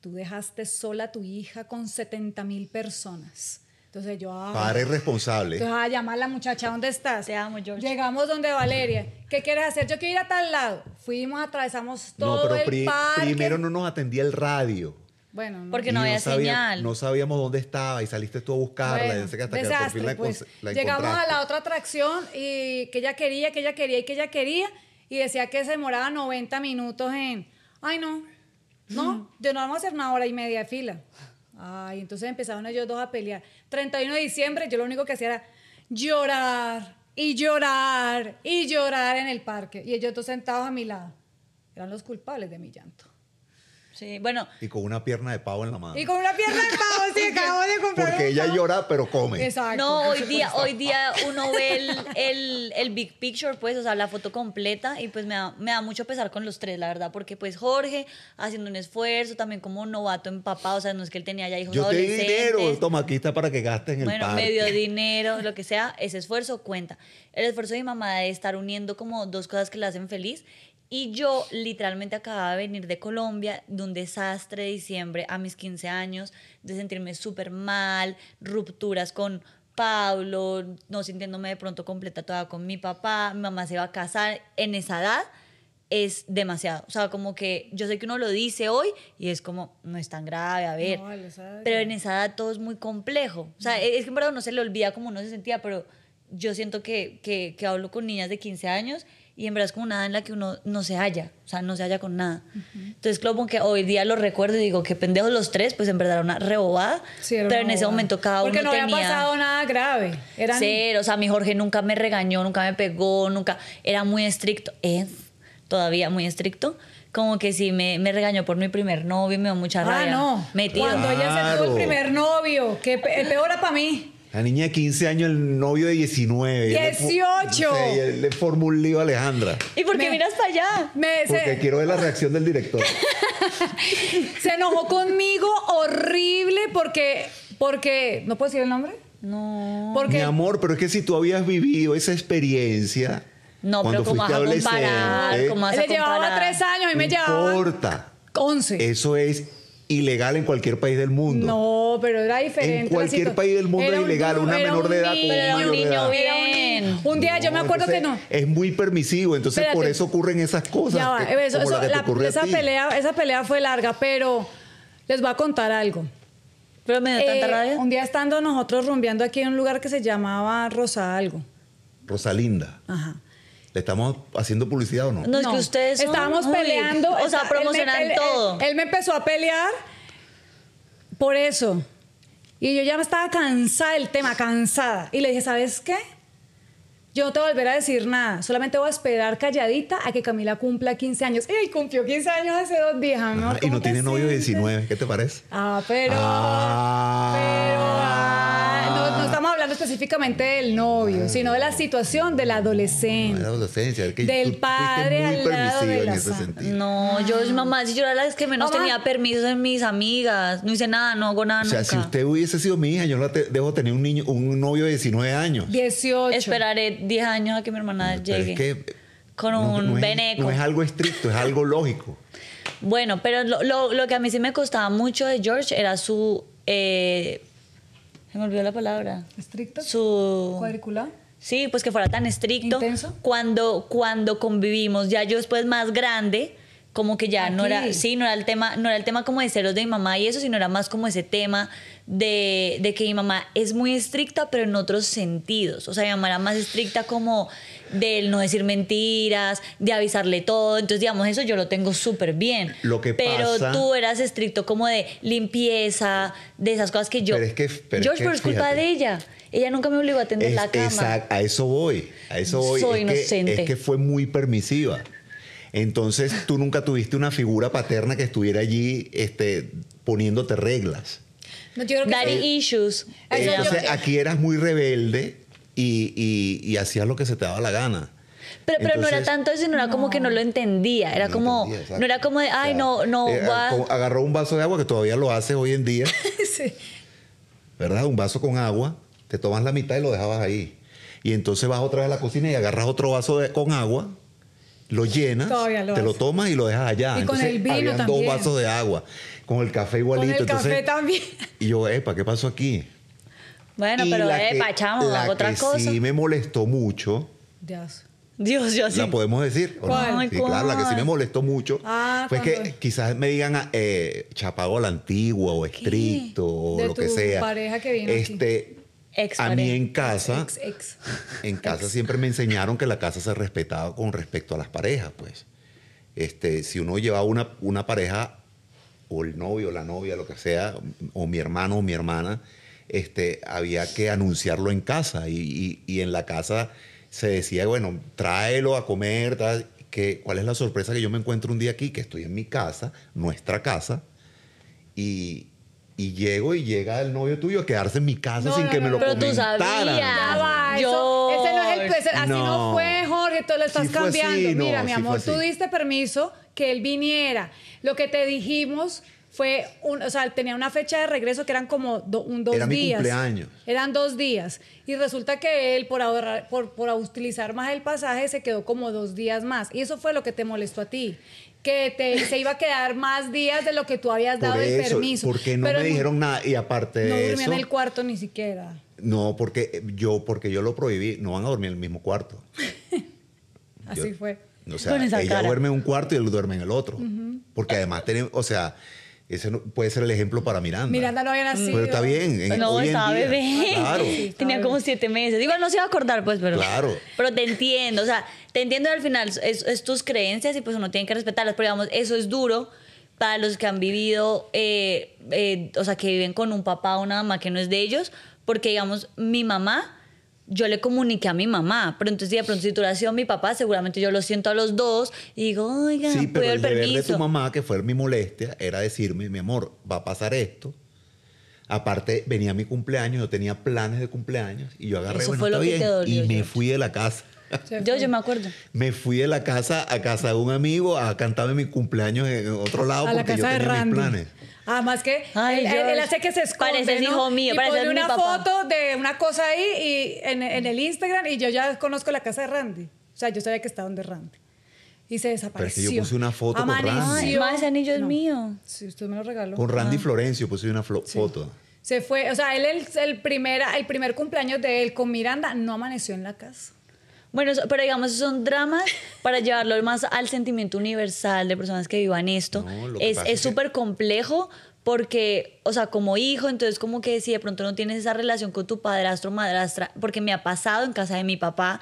tú dejaste sola a tu hija con 70 mil personas. Entonces yo... Ah, Padre responsable. Entonces, a ah, llamar a la muchacha, ¿dónde estás? Llegamos donde Valeria. ¿Qué quieres hacer? Yo quiero ir a tal lado. Fuimos, atravesamos todo el parque. Primero no nos atendía el radio. Bueno, Porque no había señal. No sabíamos dónde estaba y saliste tú a buscarla. hasta que pues. Llegamos a la otra atracción y que ella quería, que ella quería y que ella quería. Y decía que se demoraba 90 minutos en. Ay, no. No, [laughs] yo no vamos a hacer una hora y media de fila. Ay, entonces empezaron ellos dos a pelear. 31 de diciembre, yo lo único que hacía era llorar y llorar y llorar en el parque. Y ellos dos sentados a mi lado. Eran los culpables de mi llanto. Sí, bueno. Y con una pierna de pavo en la mano. Y con una pierna de pavo, sí, [laughs] acabo de comprar. Porque ella llora, pero come. Exacto. No, hoy día, hoy día uno ve el, el, big picture, pues, o sea, la foto completa, y pues me da, me mucho pesar con los tres, la verdad, porque pues Jorge haciendo un esfuerzo, también como novato empapado o sea, no es que él tenía ya hijos Yo te di dinero, toma, aquí para que gastes en el Bueno, medio [laughs] dinero, lo que sea, ese esfuerzo cuenta. El esfuerzo de mi mamá de estar uniendo como dos cosas que la hacen feliz y yo literalmente acababa de venir de Colombia, de un desastre de diciembre a mis 15 años, de sentirme súper mal, rupturas con Pablo, no sintiéndome de pronto completa toda con mi papá, mi mamá se iba a casar en esa edad es demasiado. O sea, como que yo sé que uno lo dice hoy y es como, no es tan grave, a ver. pero en esa edad todo es muy complejo. O sea, es que en verdad no se le olvida como uno se sentía, pero yo siento que, que hablo con niñas de 15 años y en verdad es como una en la que uno no se halla, o sea, no se halla con nada. Entonces, como que hoy día lo recuerdo y digo, qué pendejos los tres, pues en verdad era una rebobada, pero en ese momento cada uno tenía... Porque no había pasado nada grave. era Cero, o sea, mi Jorge nunca me regañó, nunca me pegó, nunca... Era muy estricto, es eh, todavía muy estricto, como que si me, regañó por mi primer novio y me dio mucha ah, rabia. Ah, no. Metido. Cuando ella se tuvo el primer novio, que peor era para mí. La niña de 15 años, el novio de 19. 18. Y él le, formuló lío a Alejandra. ¿Y por qué me, hasta allá? Me, porque quiero ver la reacción del director. [laughs] se enojó conmigo horrible porque, porque, ¿no puedo decir el nombre? No. Mi amor, pero es que si tú habías vivido esa experiencia. No, pero como vas a comparar? se llevaba tres años y me llevaba. No importa. 11. Eso es ilegal en cualquier país del mundo. No, pero era diferente. En cualquier país del mundo es ilegal, una menor de edad como un niño de edad. Un día yo me acuerdo que no. Es muy permisivo, entonces por eso ocurren esas cosas. Ya va, esa, pelea, fue larga, pero les voy a contar algo. Pero me da tanta eh, rabia. Un día estando nosotros rumbeando aquí en un lugar que se llamaba Rosa Algo. Rosalinda. Ajá. ¿Estamos haciendo publicidad o no? No, es que ustedes. Estábamos peleando. O sea, promocionar todo. Él, me empezó a pelear por eso. Y yo ya me estaba cansada del tema, cansada. Y le dije, ¿sabes qué? Yo no te volveré a decir nada, solamente voy a esperar calladita a que Camila cumpla 15 años. y cumplió 15 años hace dos días, ¿no? y no tiene novio de 19, ¿qué te parece? Ah, pero. Ah. pero. Ah hablando específicamente del novio, ah. sino de la situación del adolescente. adolescencia, del padre al de la No, yo, mamá, si yo era la que menos tenía permiso en mis amigas, no hice nada, no hago nada. O sea, si usted hubiese sido mi hija, yo no tener un niño, un novio de 19 años. 18. Esperaré 10 años a que mi hermana llegue. con un no Es, es algo estricto, es algo lógico. Bueno, pero lo, que a mí sí me costaba mucho de George era su eh, me olvidó la palabra. ¿Estricto? Su... ¿Cuadrícula? Sí, pues que fuera tan estricto. ¿Intenso? Cuando, cuando convivimos, ya yo después más grande, como que ya no era, sí, era el tema, no era el tema como de celos de mi mamá y eso, sino era más como ese tema de, de que mi mamá es muy estricta, pero en otros sentidos. O sea, mi mamá era más estricta como del no decir mentiras, de avisarle todo. Entonces, digamos, eso yo lo tengo súper bien. Lo que pero tú eras estricto como de limpieza, de esas cosas que yo. Pero es que. George, pero es culpa de ella. Ella nunca me obligó a atender la cama. Exacto, a eso voy. A eso voy. Soy inocente. Que, es que fue muy permisiva. Entonces tú nunca tuviste una figura paterna que estuviera allí este, poniéndote reglas. No, yo creo que Daddy issues. Entonces aquí eras muy rebelde y, y, hacías lo que se te daba la gana. Pero, pero no era tanto eso, no era como que no lo entendía. Era no como, no era como de, ay, no, no. Eh, agarró un vaso de agua que todavía lo haces hoy en día. [laughs] sí. ¿Verdad? Un vaso con agua, te tomas la mitad y lo dejabas ahí. Y entonces vas otra vez a la cocina y agarras otro vaso de, con agua lo llenas, te lo tomas y lo dejas allá. Y con el vino también. dos vasos de agua. Con el café igualito. Con el café también. Y yo, epa, ¿qué pasó aquí? Bueno, pero epa, chamos, chamo, la cosa. otras que Sí me molestó mucho. Dios. Dios, yo sí. ¿La podemos decir? ¿Cuál? claro, la que sí me molestó mucho pues fue que quizás me digan eh, chapado a la antigua o estricto o lo que sea. pareja que vino este, a mí en casa, en [laughs] casa siempre me enseñaron que la casa se respetaba con respecto a las parejas, pues. Este, si uno llevaba una, una pareja, o el novio, o la novia, lo que sea, o mi hermano o mi hermana, este, había que anunciarlo en casa. Y, en la casa se decía, bueno, tráelo a comer, que, ¿cuál es la sorpresa que yo me encuentro un día aquí? Que estoy en mi casa, nuestra casa, y, y llego y llega el novio tuyo a quedarse en mi casa sin que me lo pero Tú sabías. no así no fue, Jorge, tú lo estás cambiando. Mira, mi amor, tú diste permiso que él viniera. Lo que te dijimos fue, o sea, tenía una fecha de regreso que eran como un, dos Era días. Mi cumpleaños. Eran dos días. Y resulta que él, por, ahorrar, por, por utilizar más el pasaje, se quedó como dos días más. Y eso fue lo que te molestó a ti que se iba a quedar más días de lo que tú habías dado el permiso. Porque no me dijeron nada y aparte de eso. No en el cuarto ni siquiera. No, porque yo, porque yo lo prohibí. No van a dormir en el mismo cuarto. [laughs] Así fue. O sea, ella duerme en un cuarto y él duerme en el otro. Porque además, o sea, ese puede ser el ejemplo para Miranda. Miranda no había nacido. Pero está bien. no, estaba bebé. Claro. Tenía como siete meses. igual no se iba a acordar, pues, pero. Claro. Pero te entiendo. O sea, te entiendo al final. Es, tus creencias y pues uno tiene que respetarlas. Pero digamos, eso es duro para los que han vivido, eh, eh, o sea, que viven con un papá o una mamá que no es de ellos. Porque, digamos, mi mamá yo le comuniqué a mi mamá, pero entonces de pronto si tú sido mi papá, seguramente yo lo siento a los dos y digo, oiga, sí, pero el, deber permiso. de tu mamá, que fue mi molestia, era decirme, mi amor, va a pasar esto. Aparte, venía mi cumpleaños, yo tenía planes de cumpleaños y yo agarré, Eso bien, y me fui de la casa. Yo, yo me acuerdo. Me fui de la casa a casa de un amigo a cantarme mi cumpleaños en otro lado porque yo tenía mis planes. Ah, más que él, hace que se esconde, Parece el hijo mío, y pone una foto de una cosa ahí y en, el Instagram y yo ya conozco la casa de Randy. O sea, yo sabía que estaba donde Randy. Y se desapareció. Pero es que yo puse una foto con Randy. ese anillo es mío. Sí, usted me lo regaló. Con Randy ah. Florencio puse una foto. Se fue, o sea, él el, el, el primer cumpleaños de él con Miranda no amaneció en la casa. Bueno, pero digamos, son dramas para llevarlo más al sentimiento universal de personas que vivan esto. es súper complejo porque, o sea, como hijo, entonces como que si de pronto no tienes esa relación con tu padrastro, madrastra, porque me ha pasado en casa de mi papá,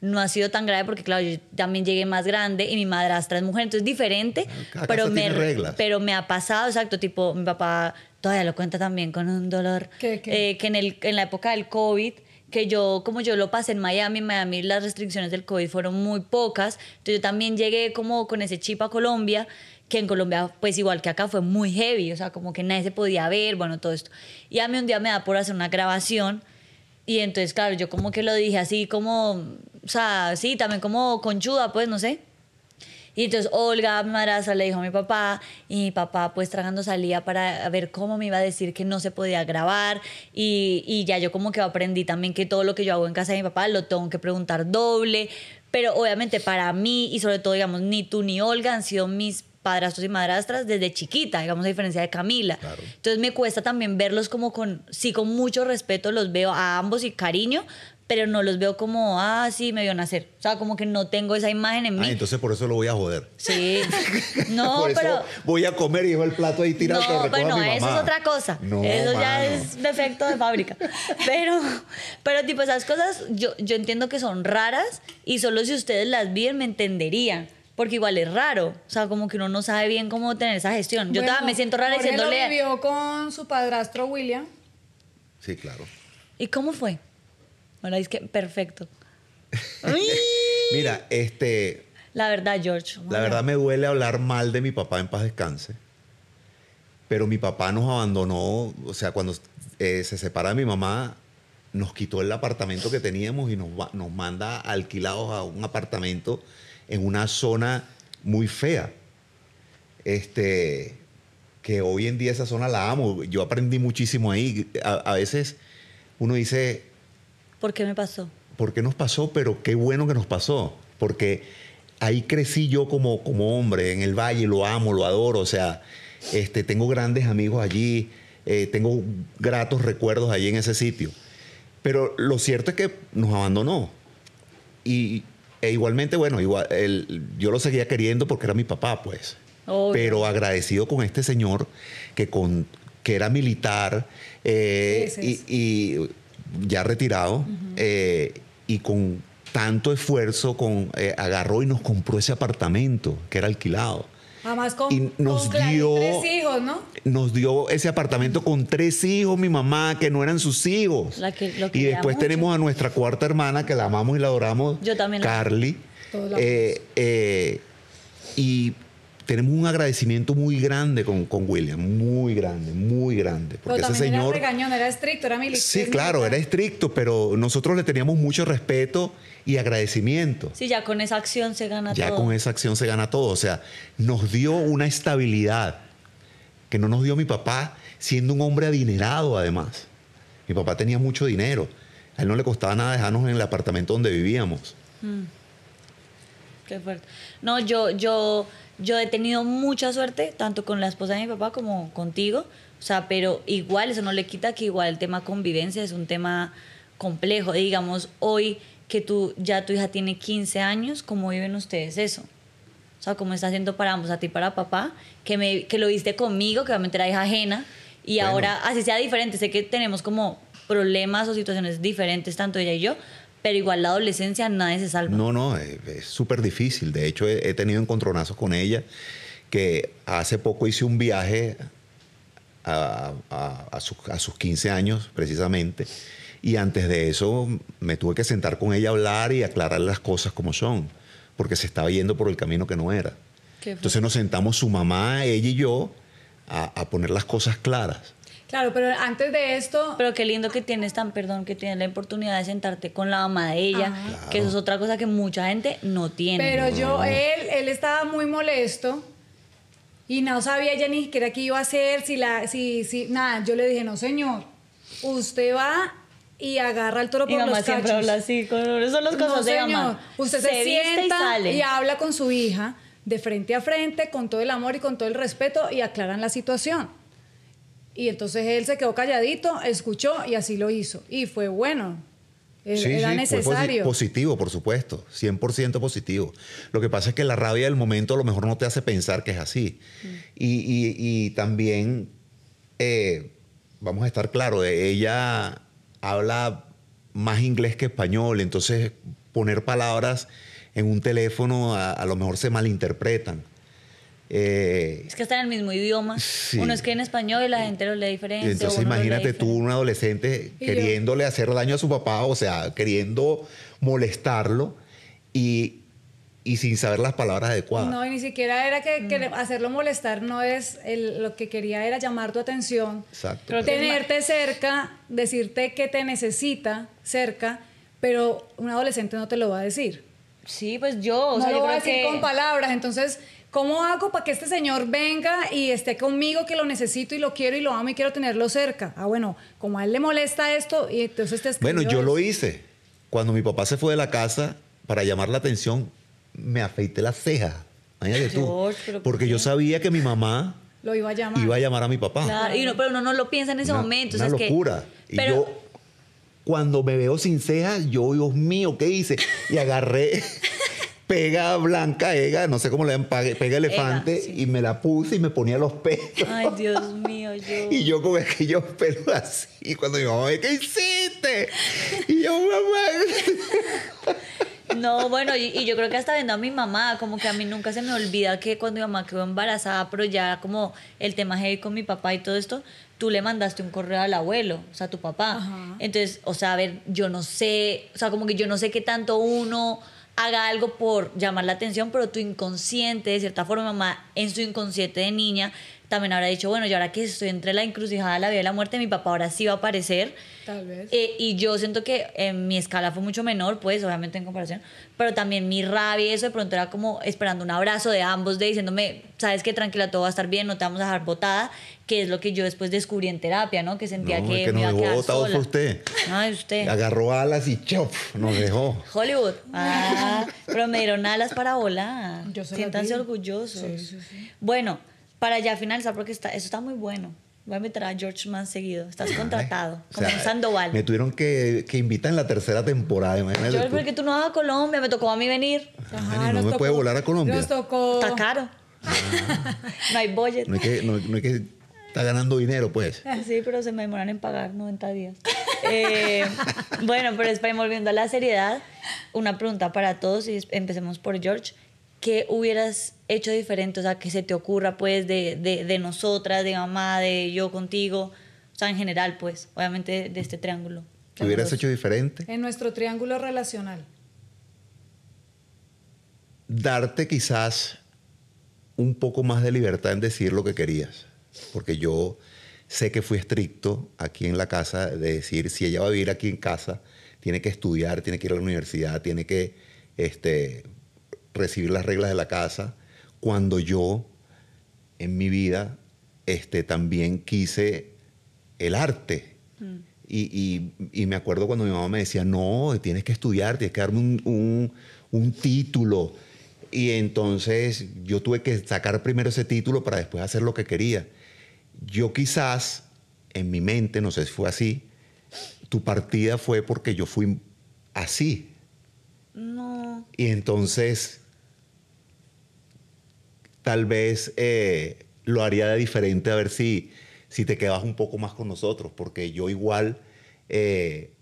no ha sido tan grave porque, claro, yo también llegué más grande y mi madrastra es mujer, entonces es diferente, ah, pero me, reglas. pero me ha pasado, exacto, tipo, mi papá todavía lo cuenta también con un dolor, ¿Qué, qué? Eh, que en, el, en la época del COVID que yo, como yo lo pasé en Miami, en Miami las restricciones del COVID fueron muy pocas, entonces yo también llegué como con ese chip a Colombia, que en Colombia, pues igual que acá, fue muy heavy, o sea, como que nadie se podía ver, bueno, todo esto. Y a mí un día me da por hacer una grabación, y entonces, claro, yo como que lo dije así, como, o sea, sí, también como conchuda, pues, no sé, y entonces Olga madrastra, le dijo a mi papá y mi papá pues tragando salía para ver cómo me iba a decir que no se podía grabar y, ya yo como que aprendí también que todo lo que yo hago en casa de mi papá lo tengo que preguntar doble, pero obviamente para mí y sobre todo digamos ni tú ni Olga han sido mis padrastros y madrastras desde chiquita, digamos, a diferencia de Camila. Entonces me cuesta también verlos como con, sí, con mucho respeto los veo a ambos y cariño, pero no los veo como, ah, sí, me vio nacer. O sea, como que no tengo esa imagen en ah, mí. Ah, entonces por eso lo voy a joder. Sí. [laughs] No, pero... voy a comer y el plato ahí tirado. No, bueno, eso es otra cosa. No, eso ya es defecto de fábrica. [laughs] pero, pero tipo, esas cosas yo, yo entiendo que son raras y solo si ustedes las vieron me entenderían porque igual es raro, o sea, como que uno no sabe bien cómo tener esa gestión. Yo me siento rara diciéndole. vivió con su padrastro William. Sí, claro. ¿Y cómo fue? Bueno, es que perfecto. [laughs] Mira, este. La verdad, George. La verdad me duele hablar mal de mi papá en paz descanse. Pero mi papá nos abandonó, o sea, cuando eh, se separa de mi mamá, nos quitó el apartamento que teníamos y nos, manda alquilados a un apartamento en una zona muy fea. Este, que hoy en día esa zona la amo. Yo aprendí muchísimo ahí. a veces uno dice, ¿Por qué me pasó? Porque nos pasó, pero qué bueno que nos pasó. Porque ahí crecí yo como, como hombre, en el valle, lo amo, lo adoro, o sea, este, tengo grandes amigos allí, eh, tengo gratos recuerdos allí en ese sitio. Pero lo cierto es que nos abandonó. Y e igualmente, bueno, igual, yo lo seguía queriendo porque era mi papá, pues. pero agradecido con este señor que, con, que era militar eh, y, y ya retirado, eh, y con tanto esfuerzo con, eh, agarró y nos compró ese apartamento que era alquilado. y nos dio, tres hijos, ¿no? Nos dio ese apartamento con tres hijos, mi mamá, que no eran sus hijos. y después tenemos a nuestra cuarta hermana, que la amamos y la adoramos, también Carly. Eh, y tenemos un agradecimiento muy grande con, William, muy grande, muy grande. Porque ese señor. Era regañón, era estricto, era militar. Sí, claro, era estricto, pero nosotros le teníamos mucho respeto y agradecimiento. Sí, ya con esa acción se gana todo. Ya con esa acción se gana todo. O sea, nos dio una estabilidad que no nos dio mi papá, siendo un hombre adinerado además. Mi papá tenía mucho dinero. A él no le costaba nada dejarnos en el apartamento donde vivíamos. Mm. Qué fuerte. No, yo, yo, yo he tenido mucha suerte, tanto con la esposa de mi papá como contigo. O sea, pero igual, eso no le quita que igual el tema convivencia es un tema complejo. Digamos, hoy que tú, ya tu hija tiene 15 años, ¿cómo viven ustedes eso? O sea, ¿cómo está haciendo para ambos, a ti para papá? Que, me, que lo viste conmigo, que obviamente era hija ajena. Y ahora, así sea diferente, sé que tenemos como problemas o situaciones diferentes, tanto ella y yo, pero igual la adolescencia nadie se salva. No, no, eh, es súper difícil. De hecho, he, tenido encontronazos con ella, que hace poco hice un viaje a, sus, a 15 años, precisamente, y antes de eso me tuve que sentar con ella a hablar y aclarar las cosas como son, porque se estaba yendo por el camino que no era. Entonces nos sentamos su mamá, ella y yo, a, poner las cosas claras. Claro, pero antes de esto... Pero qué lindo que tienes tan, perdón, que tienes la oportunidad de sentarte con la mamá de ella, que eso es otra cosa que mucha gente no tiene. Pero yo, él, él estaba muy molesto y no sabía ella ni siquiera qué iba a hacer, si la, si, si, nada, yo le dije, no señor, usted va y agarra al toro por y mamá los siempre habla así, con, son los cosas de mamá. Usted se, sienta y habla con su hija de frente a frente, con todo el amor y con todo el respeto y aclaran la situación. Y entonces él se quedó calladito, escuchó y así lo hizo. Y fue bueno. Era, sí, Fue positivo, por supuesto. 100% positivo. Lo que pasa es que la rabia del momento a lo mejor no te hace pensar que es así. Mm. Y, también, eh, vamos a estar claros, eh, ella habla más inglés que español, entonces poner palabras en un teléfono a lo mejor se malinterpretan. Eh, es que está en el mismo idioma. uno es que en español y la gente lo lee diferente. Entonces imagínate tú, un adolescente, queriéndole hacer daño a su papá, o sea, queriendo molestarlo y, y sin saber las palabras adecuadas. No, y ni siquiera era que, mm. hacerlo molestar, no es lo que quería era llamar tu atención. Exacto. tenerte cerca, decirte que te necesita cerca, pero un adolescente no te lo va a decir. Sí, pues yo. no lo va a decir con palabras, entonces ¿Cómo hago para que este señor venga y esté conmigo, que lo necesito y lo quiero y lo amo y quiero tenerlo cerca? Ah, bueno, como a él le molesta esto, y entonces te Bueno, yo lo hice. Cuando mi papá se fue de la casa, para llamar la atención, me afeité la cejas. tú. porque yo sabía que mi mamá lo iba a llamar. Iba a llamar a mi papá. Claro, pero uno no lo piensa en ese momento. Una locura. pero, yo, cuando me veo sin cejas, yo, Dios mío, ¿qué hice? Y agarré. [laughs] pega blanca, ega, no sé cómo le llaman, pega elefante, y me la puse y me ponía los pechos. Ay, Dios mío, yo. [laughs] Y yo con aquellos pelos así, y cuando mi mamá ¿qué hiciste? Y yo, mamá. No, bueno, y, yo creo que hasta viendo a mi mamá, como que a mí nunca se me olvida que cuando mi mamá quedó embarazada, pero ya como el tema heavy con mi papá y todo esto, tú le mandaste un correo al abuelo, o sea, a tu papá. Entonces, o sea, a ver, yo no sé, o sea, como que yo no sé qué tanto uno haga algo por llamar la atención, pero tu inconsciente, de cierta forma, mamá, en su inconsciente de niña, también habrá dicho, bueno, y ahora que estoy entre la encrucijada, la vida y la muerte, mi papá ahora sí va a aparecer. Tal vez. Eh, y yo siento que eh, mi escala fue mucho menor, pues, obviamente en comparación, pero también mi rabia, eso de pronto era como esperando un abrazo de ambos, de diciéndome, sabes que tranquila, todo va a estar bien, no te vamos a dejar botada, que es lo que yo después descubrí en terapia, ¿no? Que sentía que, me iba a quedar sola. Fue usted. usted. Agarró alas y chop, nos dejó. Hollywood. Ah, pero me dieron alas para volar. Yo Siéntanse orgullosos. Sí, sí, sí. Bueno para ya finalizar, porque está, eso está muy bueno. Voy a meter a George más seguido. Estás contratado. como Me tuvieron que, invitar en la tercera temporada. Imagínate George, porque tú no vas a Colombia. Me tocó a mí venir. Ah, no me volar a Colombia. Nos tocó. Está caro. Ah. [laughs] no hay budget. No hay que, está ganando dinero, pues. Ah, sí, pero se me demoran en pagar 90 días. [laughs] Eh, bueno, pero después volviendo a la seriedad, una pregunta para todos y empecemos por George. ¿qué hubieras hecho diferente? O sea, que se te ocurra, pues, de, de, nosotras, de mamá, de yo contigo, o sea, en general, pues, obviamente de este triángulo. ¿Qué hubieras hecho diferente? En nuestro triángulo relacional. Darte quizás un poco más de libertad en decir lo que querías, porque yo sé que fui estricto aquí en la casa de decir, si ella va a vivir aquí en casa, tiene que estudiar, tiene que ir a la universidad, tiene que este, recibir las reglas de la casa cuando yo en mi vida este, también quise el arte. Mm. Y, me acuerdo cuando mi mamá me decía, no, tienes que estudiar, tienes que darme un, un título. Y entonces yo tuve que sacar primero ese título para después hacer lo que quería. Yo quizás, en mi mente, no sé si fue así, tu partida fue porque yo fui así. No. Y entonces tal vez eh, lo haría de diferente a ver si, si te quedas un poco más con nosotros, porque yo igual eh,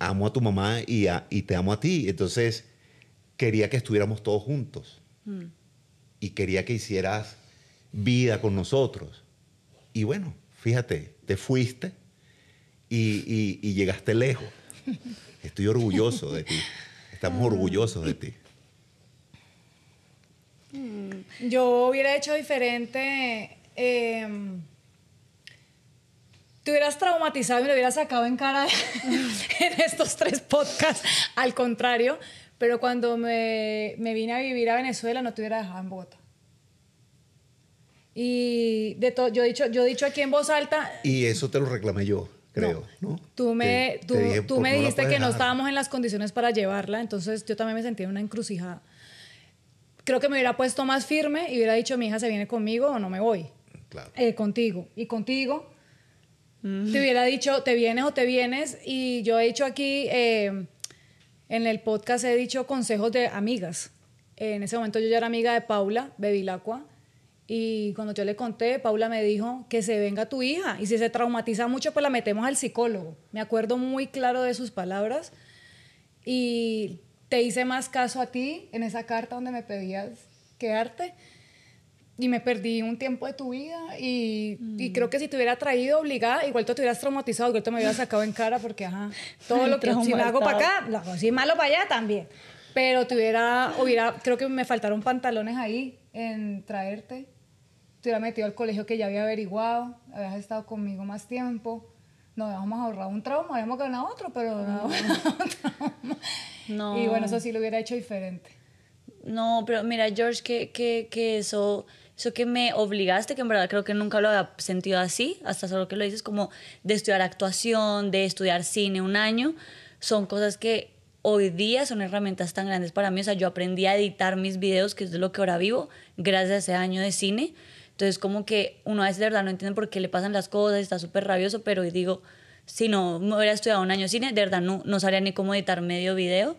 amo a tu mamá y, te amo a ti. Entonces, quería que estuviéramos todos juntos mm. y quería que hicieras vida con nosotros. Y bueno, fíjate, te fuiste y llegaste lejos. [laughs] Estoy orgulloso de ti. Estamos ah. orgullosos de ti. Mm, yo hubiera hecho diferente. Em, te hubieras traumatizado y me lo hubieras sacado en cara [laughs] en estos tres podcasts. Al contrario, pero cuando me, vine a vivir a Venezuela no te hubiera dejado en Bogotá. Y de todo, yo he dicho, yo dicho aquí en voz alta. Y eso te lo reclamé yo, creo. Tú me, tú, me dijiste que no estábamos en las condiciones para llevarla, entonces yo también me sentí en una encrucijada creo que me hubiera puesto más firme y hubiera dicho, mi hija se viene conmigo o no me voy. Eh, contigo. Y contigo mm. te hubiera dicho, te vienes o te vienes. Y yo he dicho aquí, eh, en el podcast he dicho consejos de amigas. en ese momento yo ya era amiga de Paula Bevilacqua. Y cuando yo le conté, Paula me dijo que se venga tu hija. Y si se traumatiza mucho, pues la metemos al psicólogo. Me acuerdo muy claro de sus palabras. Y te hice más caso a ti en esa carta donde me pedías quedarte y me perdí un tiempo de tu vida y, mm. creo que si te hubiera traído obligada, igual te hubieras traumatizado, igual te me hubieras sacado en cara porque, ajá, todo [laughs] lo que hago para acá, lo hago así malo para allá también. Pero te hubiera, hubiera, creo que me faltaron pantalones ahí en traerte. Te hubiera metido al colegio que ya había averiguado, habías estado conmigo más tiempo no a ahorrar un trauma, habíamos ganado otro, pero no Y bueno, eso sí lo hubiera hecho diferente. No, pero mira, George, que, eso, eso que me obligaste, que en verdad creo que nunca lo había sentido así, hasta solo que lo dices, como de estudiar actuación, de estudiar cine un año, son cosas que hoy día son herramientas tan grandes para mí. O sea, yo aprendí a editar mis videos, que es lo que ahora vivo, gracias a ese año de cine. Entonces, como que uno a veces de verdad no entiende por qué le pasan las cosas, está súper rabioso, pero digo, si no me hubiera estudiado un año cine, de verdad no, no sabría ni cómo editar medio video.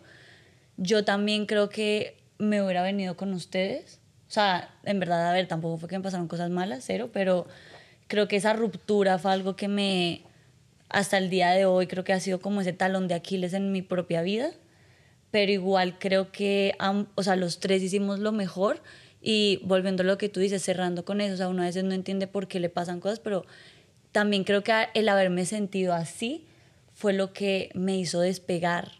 Yo también creo que me hubiera venido con ustedes. O sea, en verdad, a ver, tampoco fue que me pasaron cosas malas, cero, pero creo que esa ruptura fue algo que me, hasta el día de hoy, creo que ha sido como ese talón de Aquiles en mi propia vida. Pero igual creo que, o sea, los tres hicimos lo mejor y volviendo a lo que tú dices, cerrando con eso, o sea, uno a veces no entiende por qué le pasan cosas, pero también creo que el haberme sentido así fue lo que me hizo despegar,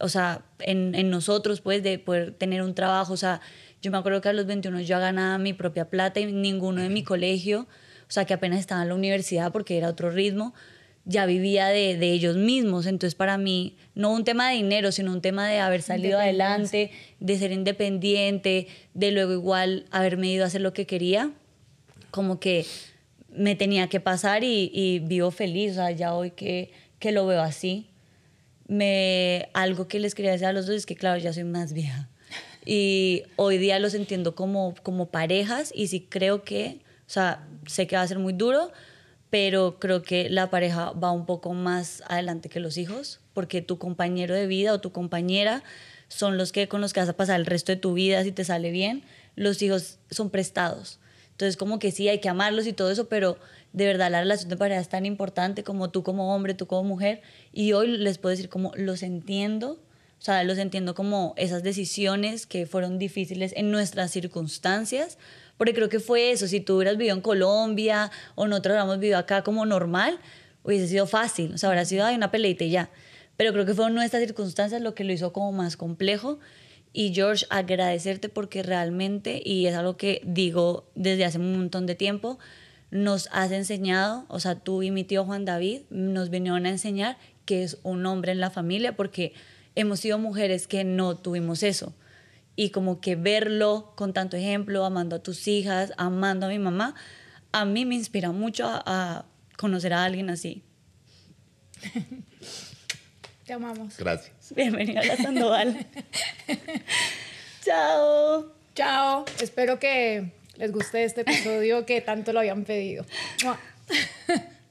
o sea, en, nosotros, pues, de poder tener un trabajo, o sea, yo me acuerdo que a los 21 yo ganaba mi propia plata y ninguno de mi colegio, o sea, que apenas estaba en la universidad porque era otro ritmo, ya vivía de, de ellos mismos. Entonces, para mí, no un tema de dinero, sino un tema de haber salido adelante, de ser independiente, de luego igual haberme ido a hacer lo que quería, como que me tenía que pasar y, vivo feliz, o sea, ya hoy que, lo veo así. Me, algo que les quería decir a los dos es que, claro, ya soy más vieja. Y hoy día los entiendo como, como parejas y sí creo que, o sea, sé que va a ser muy duro, pero creo que la pareja va un poco más adelante que los hijos, porque tu compañero de vida o tu compañera son los que con los que vas a pasar el resto de tu vida si te sale bien. Los hijos son prestados. Entonces, como que sí, hay que amarlos y todo eso, pero de verdad la relación de pareja es tan importante como tú como hombre, tú como mujer. Y hoy les puedo decir como los entiendo, o sea, los entiendo como esas decisiones que fueron difíciles en nuestras circunstancias, porque creo que fue eso, si tú hubieras vivido en Colombia o nosotros hubiéramos vivido acá como normal, hubiese sido fácil, o sea, habría sido, hay una peleita y ya. Pero creo que fue fueron estas circunstancias lo que lo hizo como más complejo. Y George, agradecerte porque realmente, y es algo que digo desde hace un montón de tiempo, nos has enseñado, o sea, tú y mi tío Juan David nos vinieron a enseñar que es un hombre en la familia porque hemos sido mujeres que no tuvimos eso y como que verlo con tanto ejemplo, amando a tus hijas, amando a mi mamá, a mí me inspira mucho a, conocer a alguien así. Te amamos. Gracias. Bienvenida a la Sandoval. [laughs] Chao. Chao. Espero que les guste este episodio que tanto lo habían pedido. [laughs]